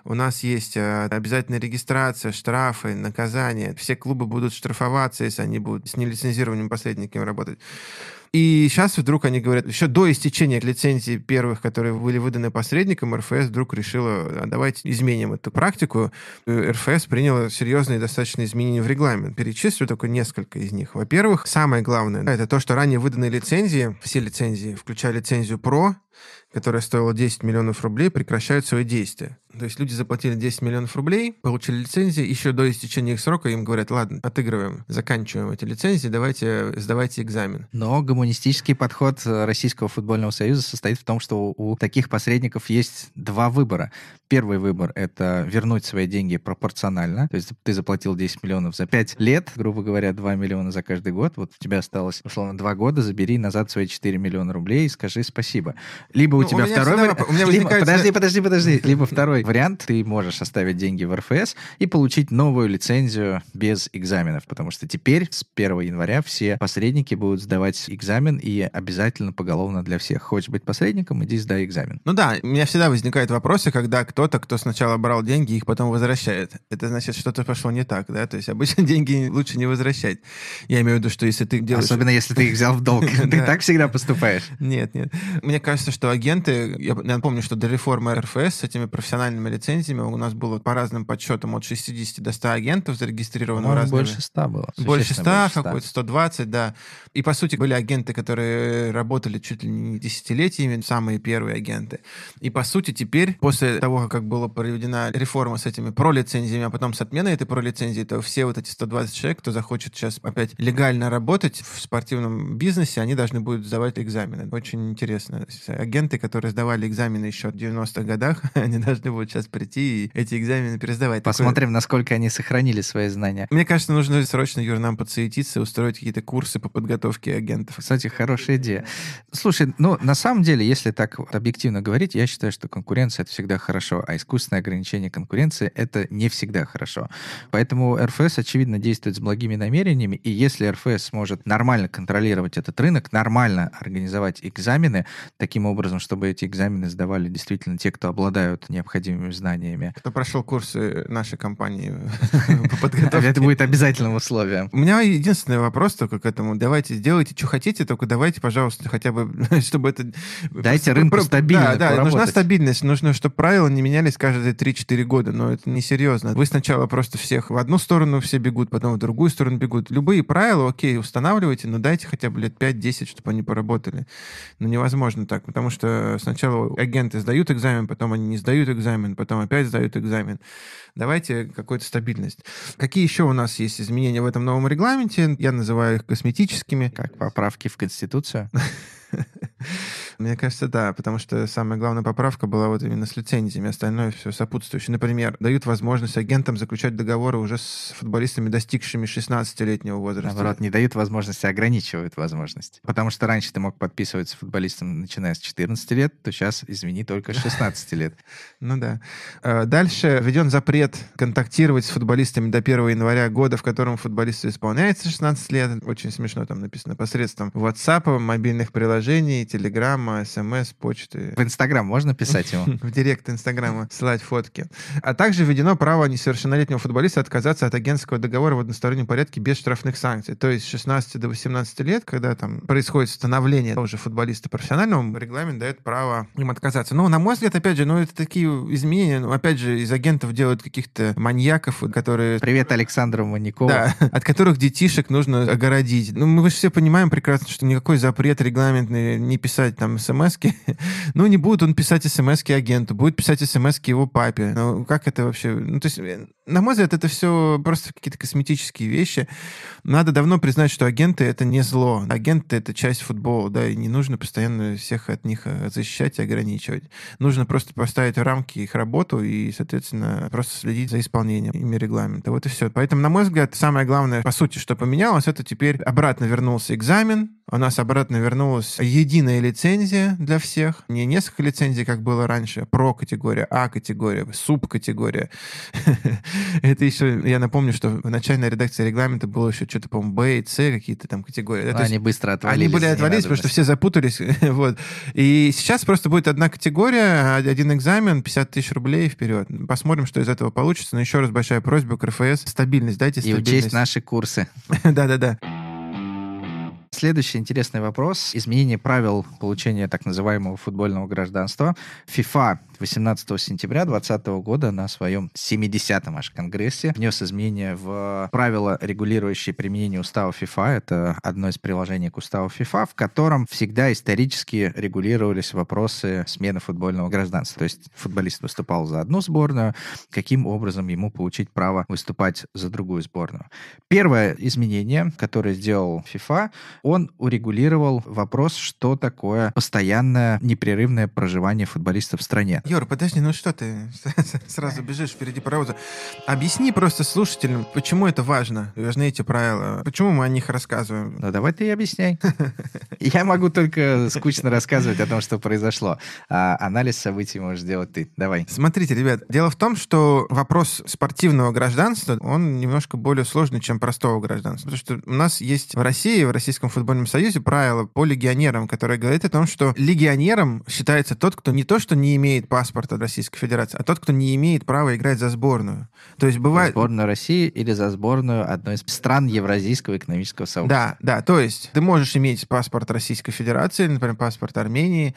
У нас есть э, обязательная регистрация, штрафы, наказания. Все клубы будут штрафоваться, если они будут с нелицензированными посредниками работать. И сейчас вдруг они говорят, еще до истечения лицензии первых, которые были выданы посредникам, РФС вдруг решила, а давайте изменим эту практику. Э, РФС приняла серьезные достаточно изменения в регламент. Перечислю только несколько из них. Во-первых, самое главное, это то, что ранее выданные лицензии, все лицензии, включая лицензию ПРО, которая стоила 10 миллионов рублей, прекращают свои действия. То есть люди заплатили 10 миллионов рублей, получили лицензии, еще до истечения их срока им говорят, ладно, отыгрываем, заканчиваем эти лицензии, давайте сдавайте экзамен. Но гуманистический подход э, Российского футбольного союза состоит в том, что у таких посредников есть два выбора. Первый выбор — это вернуть свои деньги пропорционально. То есть ты заплатил 10 миллионов за 5 лет, грубо говоря, 2 миллиона за каждый год. Вот у тебя осталось, условно, 2 года, забери назад свои 4 миллиона рублей и скажи спасибо. Либо у ну, тебя у второй... Всегда... Вари... У меня Возникает... Подожди, подожди, подожди. Либо второй вариант, ты можешь оставить деньги в РФС и получить новую лицензию без экзаменов, потому что теперь с 1 января все посредники будут сдавать экзамен и обязательно поголовно для всех. Хочешь быть посредником, иди сдай экзамен. Ну да, у меня всегда возникают вопросы, когда кто-то, кто сначала брал деньги, их потом возвращает. Это значит, что-то пошло не так, да? То есть обычно деньги лучше не возвращать. Я имею в виду, что если ты делаешь... Особенно если ты их взял в долг. Ты так всегда поступаешь? Нет, нет. Мне кажется, что агенты... Я напомню, что до реформы РФС с этими профессиональными профессиональными лицензиями у нас было по разным подсчетам от 60 до 100 агентов зарегистрированных. Разными... Больше 100 было. Больше 100, 100. какой-то 120, да. И, по сути, были агенты, которые работали чуть ли не десятилетиями, самые первые агенты. И, по сути, теперь, после того, как была проведена реформа с этими пролицензиями, а потом с отменой этой пролицензии, то все вот эти 120 человек, кто захочет сейчас опять легально работать в спортивном бизнесе, они должны будут сдавать экзамены. Очень интересно. Агенты, которые сдавали экзамены еще в 90-х годах, они должны будут вот сейчас прийти и эти экзамены пересдавать. Посмотрим, Такое... насколько они сохранили свои знания. Мне кажется, нужно срочно юрнам подсуетиться, устроить какие-то курсы по подготовке агентов. Кстати, хорошая идея. Слушай, ну, на самом деле, если так объективно говорить, я считаю, что конкуренция — это всегда хорошо, а искусственное ограничение конкуренции — это не всегда хорошо. Поэтому РФС, очевидно, действует с благими намерениями, и если РФС сможет нормально контролировать этот рынок, нормально организовать экзамены таким образом, чтобы эти экзамены сдавали действительно те, кто обладают необходимым необходимыми знаниями. Кто прошел курсы э, нашей компании по подготовке. Это будет обязательным условием. У меня единственный вопрос только к этому. Давайте сделайте, что хотите, только давайте, пожалуйста, хотя бы, чтобы это... Э, дайте рынку стабильность. Да, да, нужна стабильность. Нужно, чтобы правила не менялись каждые 3-4 года, но это несерьезно. Вы сначала просто всех в одну сторону все бегут, потом в другую сторону бегут. Любые правила, окей, устанавливайте, но дайте хотя бы лет 5-10, чтобы они поработали. Но невозможно так, потому что сначала агенты сдают экзамен, потом они не сдают экзамен, экзамен, потом опять сдают экзамен. Давайте какую-то стабильность. Какие еще у нас есть изменения в этом новом регламенте? Я называю их косметическими. Как поправки в Конституцию? Мне кажется, да, потому что самая главная поправка была вот именно с лицензиями, остальное все сопутствующее. Например, дают возможность агентам заключать договоры уже с футболистами, достигшими 16-летнего возраста. Наоборот, не дают возможности, а ограничивают возможность. Потому что раньше ты мог подписываться с футболистом, начиная с 14 лет, то сейчас, извини, только с 16 лет. Ну да. А дальше введен запрет контактировать с футболистами до 1 января года, в котором футболисту исполняется 16 лет. Очень смешно там написано. Посредством WhatsApp, мобильных приложений, Telegram, Телеграма, СМС, эм почты. В Инстаграм можно писать ему? В директ Инстаграма ссылать фотки. А также введено право несовершеннолетнего футболиста отказаться от агентского договора в одностороннем порядке без штрафных санкций. То есть с 16 до 18 лет, когда там происходит становление уже футболиста профессионального, регламент дает право им отказаться. Но, на мой взгляд, опять же, ну это такие изменения, ну, опять же, из агентов делают каких-то маньяков, которые... Привет Александру Маньякову. Да, от которых детишек нужно огородить. Ну, мы же все понимаем прекрасно, что никакой запрет регламентный не писать там там смс Ну, не будет он писать смс агенту, будет писать смс его папе. Ну, как это вообще? Ну, то есть, э, на мой взгляд, это все просто какие-то косметические вещи. Надо давно признать, что агенты — это не зло. Агенты — это часть футбола, да, и не нужно постоянно всех от них э, защищать и ограничивать. Нужно просто поставить в рамки их работу и, соответственно, просто следить за исполнением ими регламента. Вот и все. Поэтому, на мой взгляд, самое главное, по сути, что поменялось, это теперь обратно вернулся экзамен, у нас обратно вернулась единая лицензия для всех. Не несколько лицензий, как было раньше. А про-категория, А-категория, суб-категория. Это еще, я напомню, что в начальной редакции регламента было еще что-то, по-моему, Б и С какие-то там категории. Они быстро отвалились. Они были отвалились, потому что все запутались. вот. И сейчас просто будет одна категория, а один экзамен, 50 тысяч рублей вперед. Посмотрим, что из этого получится. Но еще раз большая просьба к РФС. Стабильность дайте, стабильность. И учесть наши курсы. Да-да-да. Следующий интересный вопрос. Изменение правил получения так называемого футбольного гражданства. ФИФА 18 сентября 2020 года на своем 70-м аж конгрессе внес изменения в правила, регулирующие применение устава ФИФА. Это одно из приложений к уставу ФИФА, в котором всегда исторически регулировались вопросы смены футбольного гражданства. То есть футболист выступал за одну сборную, каким образом ему получить право выступать за другую сборную. Первое изменение, которое сделал ФИФА, он урегулировал вопрос, что такое постоянное непрерывное проживание футболиста в стране. Юр, подожди, ну что ты сразу бежишь впереди паровоза? Объясни просто слушателям, почему это важно, важны эти правила, почему мы о них рассказываем. Ну давай ты и объясняй. Я могу только скучно рассказывать о том, что произошло. А анализ событий можешь делать ты. Давай. Смотрите, ребят, дело в том, что вопрос спортивного гражданства, он немножко более сложный, чем простого гражданства. Потому что у нас есть в России, в российском футболе футбольном союзе правило по легионерам, которое говорит о том, что легионером считается тот, кто не то, что не имеет паспорта Российской Федерации, а тот, кто не имеет права играть за сборную. То есть бывает... За сборную России или за сборную одной из стран Евразийского экономического сообщества. Да, да, то есть ты можешь иметь паспорт Российской Федерации, например, паспорт Армении,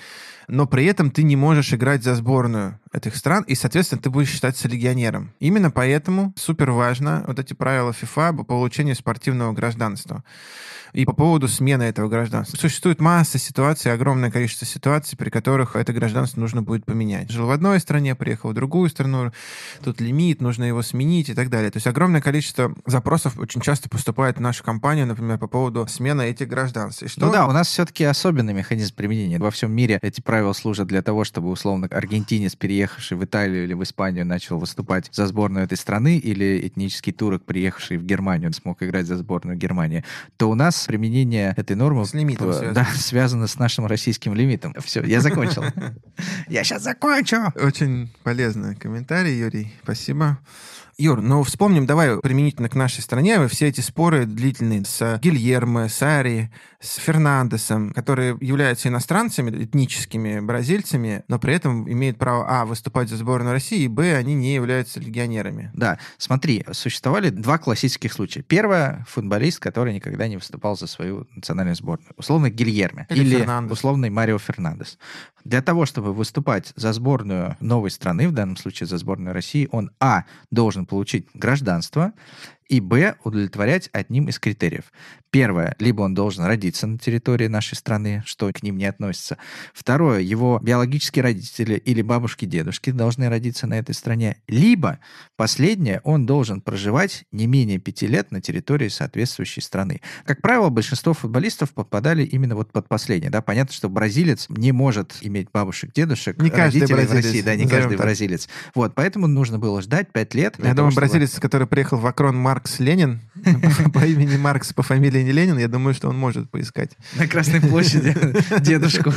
но при этом ты не можешь играть за сборную этих стран, и, соответственно, ты будешь считаться легионером. Именно поэтому супер важно вот эти правила ФИФА по получению спортивного гражданства и по поводу смены этого гражданства. Существует масса ситуаций, огромное количество ситуаций, при которых это гражданство нужно будет поменять. Жил в одной стране, приехал в другую страну, тут лимит, нужно его сменить и так далее. То есть огромное количество запросов очень часто поступает в нашу компанию, например, по поводу смены этих гражданств. И что... Ну да, у нас все-таки особенный механизм применения. Во всем мире эти правила правило, служат для того, чтобы, условно, аргентинец, переехавший в Италию или в Испанию, начал выступать за сборную этой страны, или этнический турок, приехавший в Германию, смог играть за сборную Германии, то у нас применение этой нормы с лимитом связано. Да, связано с нашим российским лимитом. Все, я закончил. Я сейчас закончу! Очень полезный комментарий, Юрий. Спасибо. Юр, ну вспомним, давай применительно к нашей стране, все эти споры длительные с Гильермо, с Ари, с Фернандесом, которые являются иностранцами, этническими бразильцами, но при этом имеют право, а, выступать за сборную России, и, б, они не являются легионерами. Да, смотри, существовали два классических случая. Первое, футболист, который никогда не выступал за свою национальную сборную. Условно, Гильерме. Или, или Фернандес. условный Марио Фернандес. Для того, чтобы выступать за сборную новой страны, в данном случае за сборную России, он, а, должен должен получить гражданство и б. удовлетворять одним из критериев. Первое, либо он должен родиться на территории нашей страны, что к ним не относится. Второе, его биологические родители или бабушки-дедушки должны родиться на этой стране. Либо, последнее, он должен проживать не менее пяти лет на территории соответствующей страны. Как правило, большинство футболистов попадали именно вот под последнее. Да? Понятно, что бразилец не может иметь бабушек-дедушек, не каждый бразилец, в России, да, не каждый так. бразилец. Вот, поэтому нужно было ждать пять лет. Я думаю, того, бразилец, чтобы... который приехал в Акрон Марк Маркс Ленин по имени Маркс, по фамилии не Ленин, я думаю, что он может поискать. На Красной площади дедушку.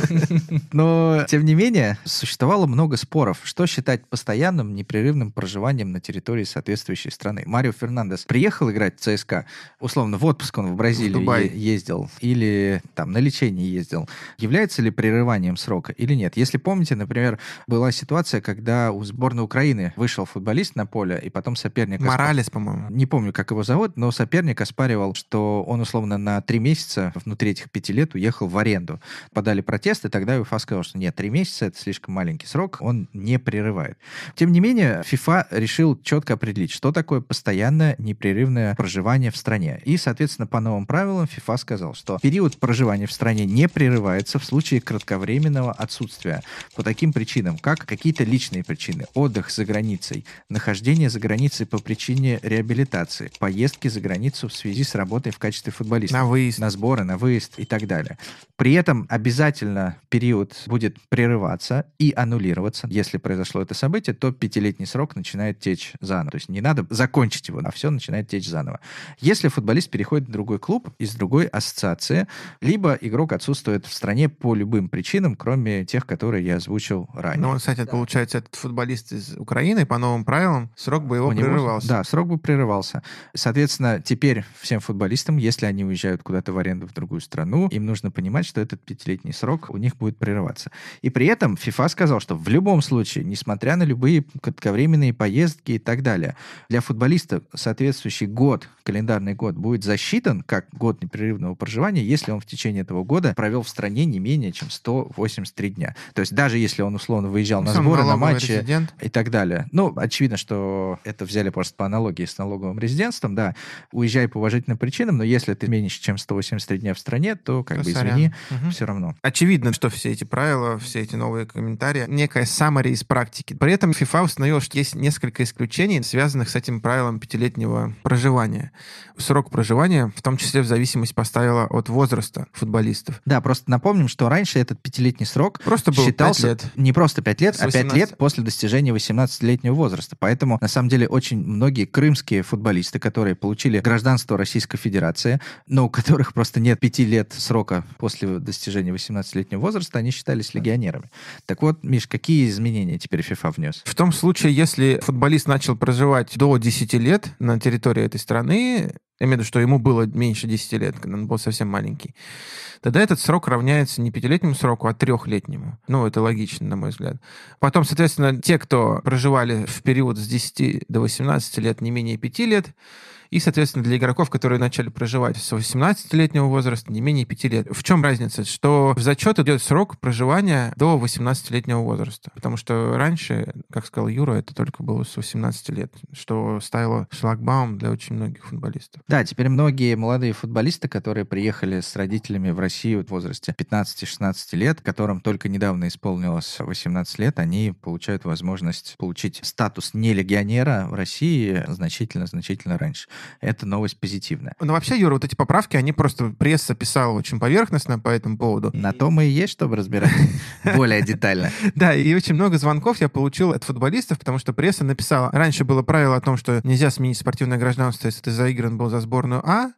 Но, тем не менее, существовало много споров, что считать постоянным непрерывным проживанием на территории соответствующей страны. Марио Фернандес приехал играть в ЦСКА, условно, в отпуск он в Бразилию в ездил или там на лечение ездил. Является ли прерыванием срока или нет? Если помните, например, была ситуация, когда у сборной Украины вышел футболист на поле, и потом соперник... Моралес, по-моему. Не помню помню, как его зовут, но соперник оспаривал, что он условно на три месяца внутри этих пяти лет уехал в аренду. Подали протесты, тогда УЕФА сказал, что нет, три месяца — это слишком маленький срок, он не прерывает. Тем не менее, ФИФА решил четко определить, что такое постоянное непрерывное проживание в стране. И, соответственно, по новым правилам ФИФА сказал, что период проживания в стране не прерывается в случае кратковременного отсутствия по таким причинам, как какие-то личные причины, отдых за границей, нахождение за границей по причине реабилитации, организации поездки за границу в связи с работой в качестве футболиста. На выезд. На сборы, на выезд и так далее. При этом обязательно период будет прерываться и аннулироваться. Если произошло это событие, то пятилетний срок начинает течь заново. То есть не надо закончить его, а все начинает течь заново. Если футболист переходит в другой клуб из другой ассоциации, либо игрок отсутствует в стране по любым причинам, кроме тех, которые я озвучил ранее. Ну, кстати, да. получается, этот футболист из Украины по новым правилам срок бы его У прерывался. Него, да, срок бы прерывался. Соответственно, теперь всем футболистам, если они уезжают куда-то в аренду в другую страну, им нужно понимать, что этот пятилетний срок у них будет прерываться. И при этом FIFA сказал, что в любом случае, несмотря на любые кратковременные поездки и так далее, для футболиста соответствующий год, календарный год, будет засчитан как год непрерывного проживания, если он в течение этого года провел в стране не менее чем 183 дня. То есть даже если он условно выезжал ну, на сборы, на матчи резидент. и так далее. Ну, очевидно, что это взяли просто по аналогии с налоговым резидентом, резидентством, да, уезжай по уважительным причинам, но если ты меньше, чем 183 дня в стране, то как то бы сорян. извини, угу. все равно. Очевидно, что все эти правила, все эти новые комментарии, некая summary из практики. При этом FIFA установила, что есть несколько исключений, связанных с этим правилом пятилетнего проживания. Срок проживания, в том числе в зависимости поставила от возраста футболистов. Да, просто напомним, что раньше этот пятилетний срок просто был считался 5 лет. не просто пять лет, 18... а пять лет после достижения 18-летнего возраста. Поэтому, на самом деле, очень многие крымские футболисты туристы, которые получили гражданство Российской Федерации, но у которых просто нет пяти лет срока после достижения 18-летнего возраста, они считались легионерами. Так вот, Миш, какие изменения теперь ФИФА внес? В том случае, если футболист начал проживать до 10 лет на территории этой страны, я имею в виду, что ему было меньше 10 лет, когда он был совсем маленький. Тогда этот срок равняется не пятилетнему сроку, а трехлетнему. Ну, это логично, на мой взгляд. Потом, соответственно, те, кто проживали в период с 10 до 18 лет не менее 5 лет, и, соответственно, для игроков, которые начали проживать с 18-летнего возраста, не менее 5 лет. В чем разница? Что в зачет идет срок проживания до 18-летнего возраста. Потому что раньше, как сказал Юра, это только было с 18 лет, что ставило шлагбаум для очень многих футболистов. Да, теперь многие молодые футболисты, которые приехали с родителями в Россию в возрасте 15-16 лет, которым только недавно исполнилось 18 лет, они получают возможность получить статус не легионера в России значительно-значительно раньше эта новость позитивная. Но ну, вообще, Юра, вот эти поправки, они просто пресса писала очень поверхностно по этому поводу. На то мы и есть, чтобы разбирать более детально. Да, и очень много звонков я получил от футболистов, потому что пресса написала. Раньше было правило о том, что нельзя сменить спортивное гражданство, если ты заигран был за сборную А,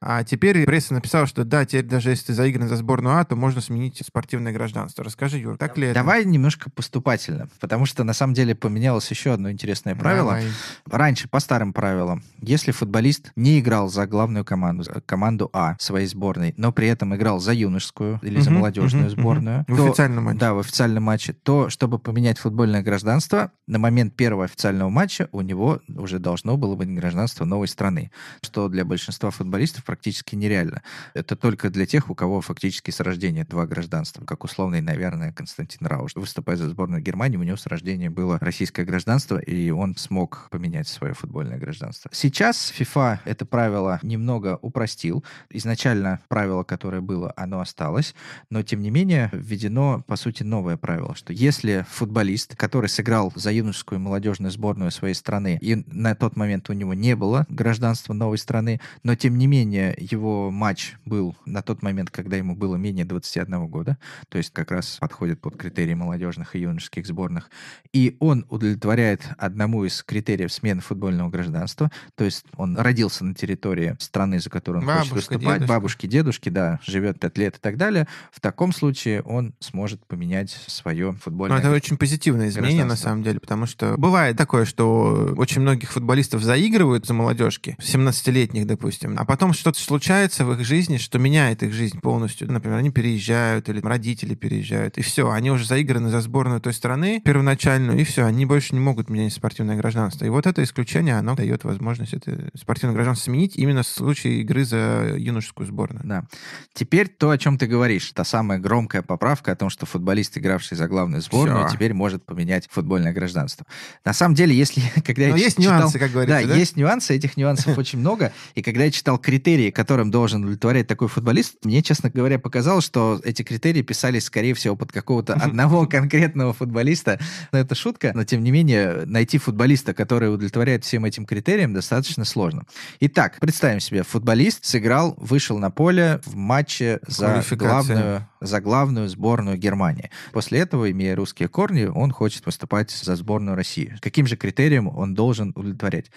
а теперь пресса написала, что да, теперь даже если ты заигран за сборную А, то можно сменить спортивное гражданство. Расскажи, Юр, так ли это? Давай немножко поступательно, потому что на самом деле поменялось еще одно интересное правило. Давай. Раньше, по старым правилам, если футболист не играл за главную команду, э, команду А своей сборной, но при этом играл за юношескую или угу, за молодежную угу, сборную. Угу. То, в официальном матче. Да, в официальном матче. То, чтобы поменять футбольное гражданство, на момент первого официального матча у него уже должно было быть гражданство новой страны, что для большинства футболистов практически нереально. Это только для тех, у кого фактически с рождения два гражданства, как условный, наверное, Константин Рауш. Выступая за сборную Германии, у него с рождения было российское гражданство, и он смог поменять свое футбольное гражданство. Сейчас FIFA это правило немного упростил. Изначально правило, которое было, оно осталось, но тем не менее введено, по сути, новое правило, что если футболист, который сыграл за юношескую молодежную сборную своей страны, и на тот момент у него не было гражданства новой страны, но тем не менее менее, его матч был на тот момент, когда ему было менее 21 года, то есть как раз подходит под критерии молодежных и юношеских сборных, и он удовлетворяет одному из критериев смены футбольного гражданства, то есть он родился на территории страны, за которую он Бабушка, хочет выступать, дедушка. бабушки, дедушки, да, живет 5 лет и так далее, в таком случае он сможет поменять свое футбольное Но Это очень позитивное изменение, на самом деле, потому что бывает такое, что очень многих футболистов заигрывают за молодежки, 17-летних, допустим, а потом что что-то случается в их жизни, что меняет их жизнь полностью. Например, они переезжают или родители переезжают, и все, они уже заиграны за сборную той страны первоначальную, и все, они больше не могут менять спортивное гражданство. И вот это исключение, оно дает возможность это спортивное гражданство сменить именно в случае игры за юношескую сборную. Да. Теперь то, о чем ты говоришь, та самая громкая поправка о том, что футболист, игравший за главную сборную, все. теперь может поменять футбольное гражданство. На самом деле, если когда Но я есть читал, нюансы, как говорится, да, да, есть нюансы, этих нюансов очень много, и когда я читал критерии критерии, которым должен удовлетворять такой футболист, мне, честно говоря, показалось, что эти критерии писались, скорее всего, под какого-то одного конкретного футболиста. Но это шутка, но тем не менее, найти футболиста, который удовлетворяет всем этим критериям, достаточно сложно. Итак, представим себе, футболист сыграл, вышел на поле в матче за главную за главную сборную Германии. После этого, имея русские корни, он хочет выступать за сборную России. Каким же критериям он должен удовлетворять?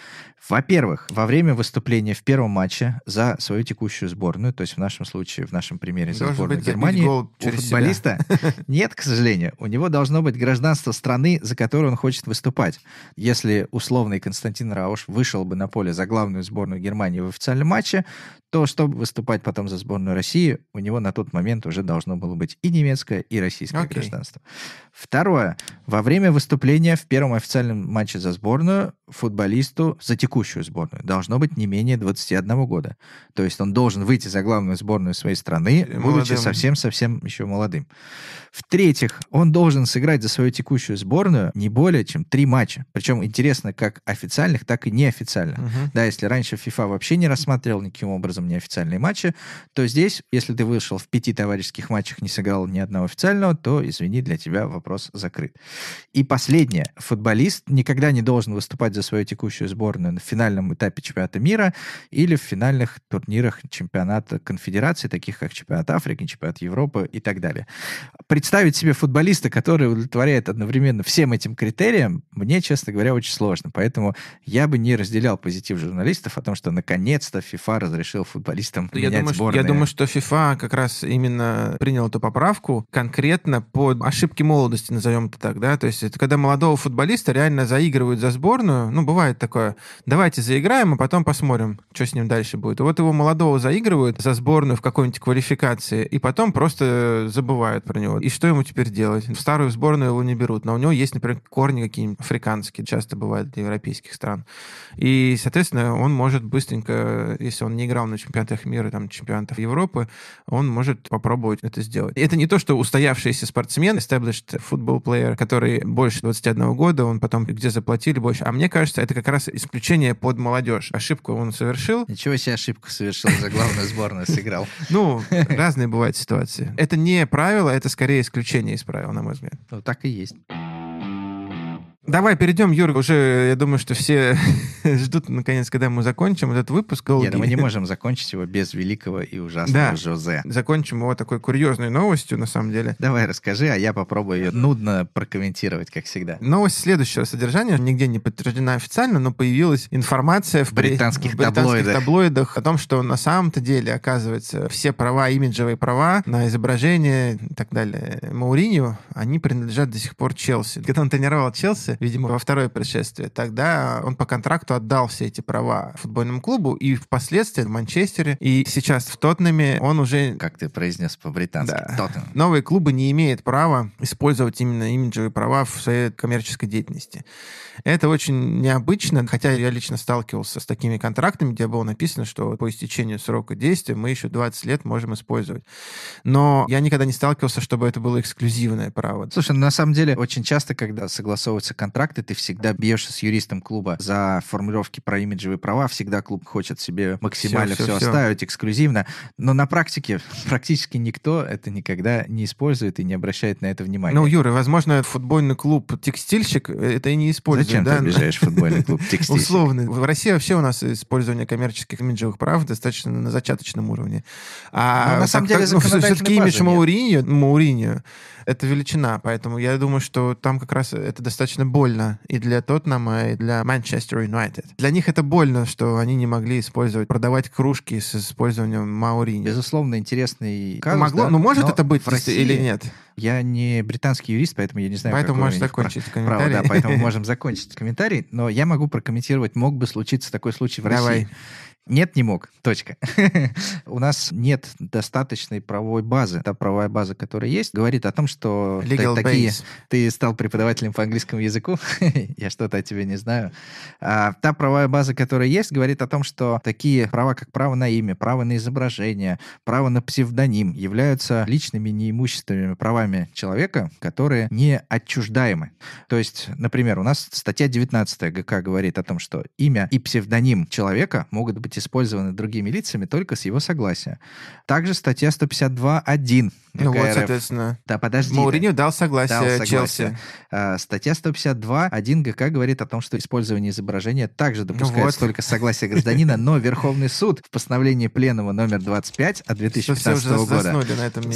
Во-первых, во время выступления в первом матче за свою текущую сборную, то есть в нашем случае, в нашем примере, за сборную быть, Германии, гол через у футболиста себя. нет, к сожалению. У него должно быть гражданство страны, за которую он хочет выступать. Если условный Константин Рауш вышел бы на поле за главную сборную Германии в официальном матче, то чтобы выступать потом за сборную России, у него на тот момент уже должно было быть и немецкое, и российское okay. гражданство. Второе. Во время выступления в первом официальном матче за сборную футболисту за текущую сборную должно быть не менее 21 года. То есть он должен выйти за главную сборную своей страны, молодым. будучи совсем-совсем еще молодым. В-третьих, он должен сыграть за свою текущую сборную не более чем три матча. Причем интересно, как официальных, так и неофициальных. Uh-huh. Да, если раньше FIFA вообще не рассматривал никаким образом неофициальные матчи, то здесь, если ты вышел в пяти товарищеских матчах, не сыграл ни одного официального, то, извини, для тебя вопрос закрыт. И последнее. Футболист никогда не должен выступать за свою текущую сборную на финальном этапе чемпионата мира или в финальных турнирах чемпионата конфедерации, таких как чемпионат Африки, чемпионат Европы и так далее. При представить себе футболиста, который удовлетворяет одновременно всем этим критериям, мне, честно говоря, очень сложно. Поэтому я бы не разделял позитив журналистов о том, что наконец-то FIFA разрешил футболистам ну, я менять думаю, сборные. я думаю, что FIFA как раз именно принял эту поправку конкретно по ошибке молодости, назовем это так, да? То есть это когда молодого футболиста реально заигрывают за сборную, ну, бывает такое, давайте заиграем, а потом посмотрим, что с ним дальше будет. вот его молодого заигрывают за сборную в какой-нибудь квалификации, и потом просто забывают про него. И что ему теперь делать? В старую сборную его не берут, но у него есть, например, корни какие-нибудь африканские, часто бывает для европейских стран. И, соответственно, он может быстренько, если он не играл на чемпионатах мира, там, чемпионатов Европы, он может попробовать это сделать. И это не то, что устоявшийся спортсмен, established футбол-плеер, который больше 21 года, он потом где заплатили больше. А мне кажется, это как раз исключение под молодежь. Ошибку он совершил. Ничего себе ошибку совершил, за главную сборную сыграл. Ну, разные бывают ситуации. Это не правило, это скорее исключение из правил, на мой взгляд. Ну, так и есть. Давай перейдем, Юр, уже, я думаю, что все ждут, наконец, когда мы закончим этот выпуск. Долгий. Нет, мы не можем закончить его без великого и ужасного да. Жозе. Закончим его такой курьезной новостью, на самом деле. Давай, расскажи, а я попробую ее нудно прокомментировать, как всегда. Новость следующего содержания нигде не подтверждена официально, но появилась информация в британских, в британских таблоидах. таблоидах о том, что на самом-то деле, оказывается, все права, имиджевые права на изображение и так далее Мауриньо, они принадлежат до сих пор Челси. Когда он тренировал Челси, вернулся, видимо, во второе пришествие, тогда он по контракту отдал все эти права футбольному клубу, и впоследствии в Манчестере, и сейчас в Тоттенеме он уже... Как ты произнес по-британски, да. Тоттенем. Новые клубы не имеют права использовать именно имиджевые права в своей коммерческой деятельности. Это очень необычно, хотя я лично сталкивался с такими контрактами, где было написано, что по истечению срока действия мы еще 20 лет можем использовать. Но я никогда не сталкивался, чтобы это было эксклюзивное право. Слушай, ну, на самом деле очень часто, когда согласовывается контракты, ты всегда бьешься с юристом клуба за формулировки про имиджевые права, всегда клуб хочет себе максимально все, все, все, все оставить эксклюзивно, но на практике практически никто это никогда не использует и не обращает на это внимания. Ну, Юра, возможно, футбольный клуб «Текстильщик» это и не использует. Зачем да? ты обижаешь футбольный клуб «Текстильщик»? Условно. В России вообще у нас использование коммерческих имиджевых прав достаточно на зачаточном уровне. А ну, на самом деле, ну, все-таки имидж Мауриньо, Мауриньо — это величина, поэтому я думаю, что там как раз это достаточно больно и для Тоттнама и для Манчестер Юнайтед. Для них это больно, что они не могли использовать, продавать кружки с использованием Маурини. Безусловно, интересный казус, Могло, да? Ну, может Но это быть в России или нет? Я не британский юрист, поэтому я не знаю, Поэтому можешь закончить прав... комментарий. Право, да, поэтому можем закончить комментарий. Но я могу прокомментировать, мог бы случиться такой случай в Давай. России. Нет, не мог. Точка. У нас нет достаточной правовой базы. Та правовая база, которая есть, говорит о том, что Legal такие, base. ты стал преподавателем по английскому языку. Я что-то о тебе не знаю. А, та правовая база, которая есть, говорит о том, что такие права, как право на имя, право на изображение, право на псевдоним являются личными неимущественными правами человека, которые не отчуждаемы. То есть, например, у нас статья 19 ГК говорит о том, что имя и псевдоним человека могут быть быть использованы другими лицами только с его согласия. Также статья 152.1 ну вот, соответственно. Да, подожди. Мауриню дал согласие, дал согласие. Челси. А, статья 152, Один ГК говорит о том, что использование изображения также допускается ну, вот. только согласие гражданина, но Верховный суд в постановлении пленного номер 25 от 2015 года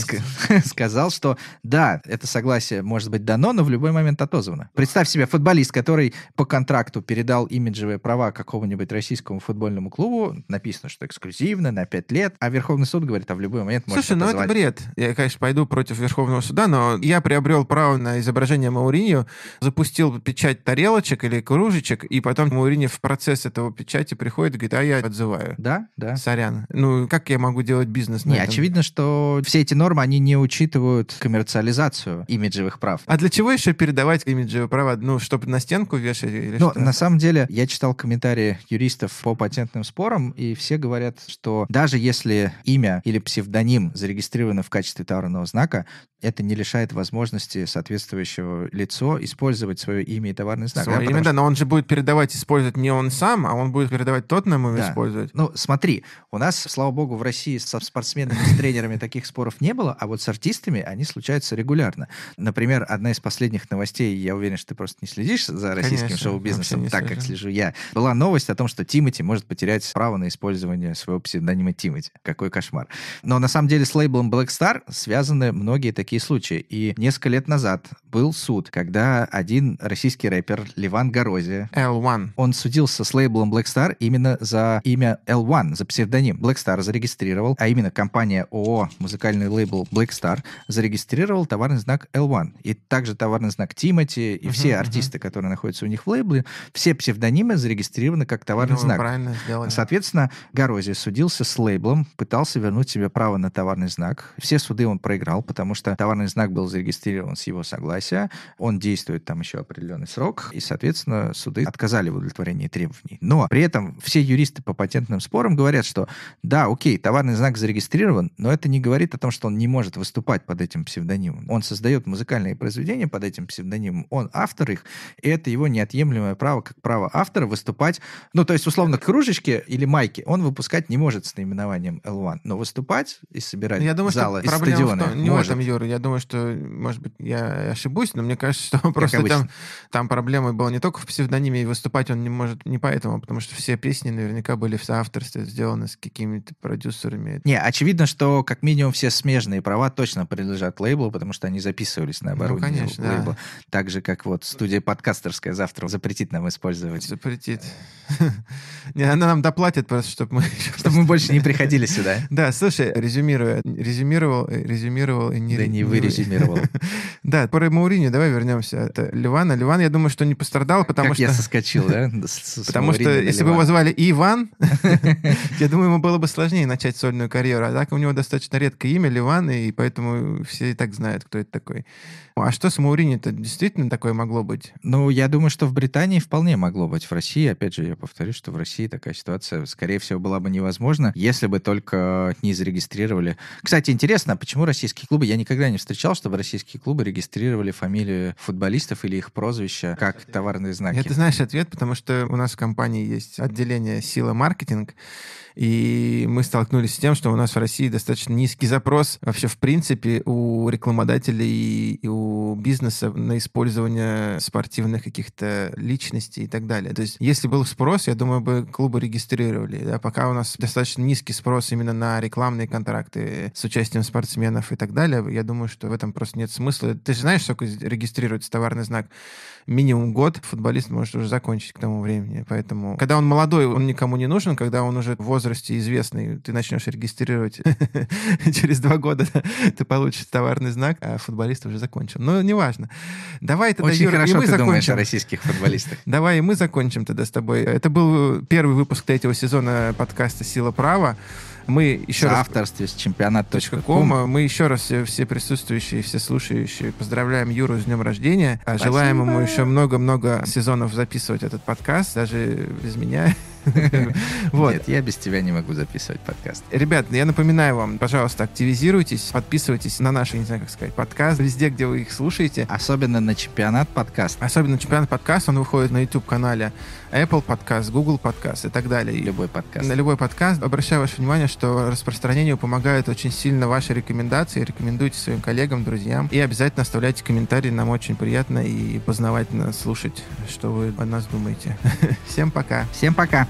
сказал, что да, это согласие может быть дано, но в любой момент отозвано. Представь себе футболист, который по контракту передал имиджевые права какому-нибудь российскому футбольному клубу, написано, что эксклюзивно, на 5 лет, а Верховный суд говорит, а в любой момент может Слушай, ну это бред. Я, конечно, пойду против Верховного суда, но я приобрел право на изображение Мауриньо, запустил печать тарелочек или кружечек, и потом Мауриньо в процесс этого печати приходит и говорит, а я отзываю. Да, да. Сорян. Ну, как я могу делать бизнес на Не, этом? очевидно, что все эти нормы, они не учитывают коммерциализацию имиджевых прав. А для чего еще передавать имиджевые права? Ну, чтобы на стенку вешать или ну, что? на самом деле, я читал комментарии юристов по патентным спорам, и все говорят, что даже если имя или псевдоним зарегистрировано в качестве товара, товарного знака, это не лишает возможности соответствующего лицо использовать свое имя и товарный знак. Свое да, имя, что... но он же будет передавать, использовать не он сам, а он будет передавать тот, нам его да. использовать. Ну, смотри, у нас, слава богу, в России со спортсменами, с тренерами таких споров не было, а вот с артистами они случаются регулярно. Например, одна из последних новостей, я уверен, что ты просто не следишь за российским шоу-бизнесом так, как слежу я, была новость о том, что Тимати может потерять право на использование своего псевдонима Тимати. Какой кошмар. Но на самом деле с лейблом Black Star, с связаны многие такие случаи. И несколько лет назад был суд, когда один российский рэпер Ливан Горози... L1. Он судился с лейблом Black Star именно за имя L1, за псевдоним. Black Star зарегистрировал, а именно компания ООО, музыкальный лейбл Black Star, зарегистрировал товарный знак L1. И также товарный знак Тимати, и uh-huh, все артисты, uh-huh. которые находятся у них в лейбле, все псевдонимы зарегистрированы как товарный ну, знак. Правильно сделали. Соответственно, Горози судился с лейблом, пытался вернуть себе право на товарный знак. Все суды он он проиграл, потому что товарный знак был зарегистрирован с его согласия, он действует там еще определенный срок, и, соответственно, суды отказали в удовлетворении требований. Но при этом все юристы по патентным спорам говорят, что да, окей, товарный знак зарегистрирован, но это не говорит о том, что он не может выступать под этим псевдонимом. Он создает музыкальные произведения под этим псевдонимом, он автор их, и это его неотъемлемое право, как право автора, выступать. Ну, то есть, условно, кружечки или майки он выпускать не может с наименованием L1, но выступать и собирать ну, Я думаю, залы, и стадионы миллионы. Не, в, может. в этом, Юра. Я думаю, что, может быть, я ошибусь, но мне кажется, что просто там, там проблема была не только в псевдониме, и выступать он не может не поэтому, потому что все песни наверняка были в соавторстве сделаны с какими-то продюсерами. Не, очевидно, что как минимум все смежные права точно принадлежат лейблу, потому что они записывались на оборудование ну, конечно, лейбла. Да. Так же, как вот студия подкастерская завтра запретит нам использовать. Запретит. Не, она нам доплатит просто, чтобы мы... Чтобы мы больше не приходили сюда. Да, слушай, резюмируя, резюмировал, резюмировал э, резюмировал и не... Да не вы резюмировал. Да, про Маурини давай вернемся. Это Ливана. Ливан, я думаю, что не пострадал, потому что... я соскочил, да? Потому что если бы его звали Иван, я думаю, ему было бы сложнее начать сольную карьеру. А так у него достаточно редкое имя Ливан, и поэтому все и так знают, кто это такой. Ну, а что с Маурини-то действительно такое могло быть? Ну, я думаю, что в Британии вполне могло быть. В России, опять же, я повторю, что в России такая ситуация, скорее всего, была бы невозможна, если бы только не зарегистрировали. Кстати, интересно, а почему российские клубы, я никогда не встречал, чтобы российские клубы регистрировали фамилию футболистов или их прозвища как товарные знаки. Это знаешь ответ, потому что у нас в компании есть отделение сила маркетинг, и мы столкнулись с тем, что у нас в России достаточно низкий запрос вообще в принципе у рекламодателей и у у бизнеса на использование спортивных каких-то личностей и так далее. То есть, если был спрос, я думаю, бы клубы регистрировали. Да? Пока у нас достаточно низкий спрос именно на рекламные контракты с участием спортсменов и так далее, я думаю, что в этом просто нет смысла. Ты же знаешь, сколько регистрируется товарный знак? минимум год футболист может уже закончить к тому времени. Поэтому, когда он молодой, он никому не нужен. Когда он уже в возрасте известный, ты начнешь регистрировать через два года, ты получишь товарный знак, а футболист уже закончил. Но неважно. Давай тогда, Очень Юра, хорошо и мы ты закончим. о российских футболистах. Давай и мы закончим тогда с тобой. Это был первый выпуск третьего сезона подкаста «Сила права». Мы еще Соавторстве раз... с чемпионат.ком. Мы еще раз все, все присутствующие, все слушающие поздравляем Юру с днем рождения. А, Спасибо. Желаем ему еще много-много сезонов записывать этот подкаст, даже без меня. Вот. Нет, я без тебя не могу записывать подкаст. Ребят, я напоминаю вам, пожалуйста, активизируйтесь, подписывайтесь на наши, не знаю, как сказать, подкаст, везде, где вы их слушаете. Особенно на чемпионат подкаст. Особенно чемпионат подкаст, он выходит на YouTube-канале Apple подкаст, Google подкаст и так далее. Любой подкаст. На любой подкаст. Обращаю ваше внимание, что распространению помогают очень сильно ваши рекомендации. Рекомендуйте своим коллегам, друзьям. И обязательно оставляйте комментарии. Нам очень приятно и познавательно слушать, что вы о нас думаете. Всем пока. Всем пока.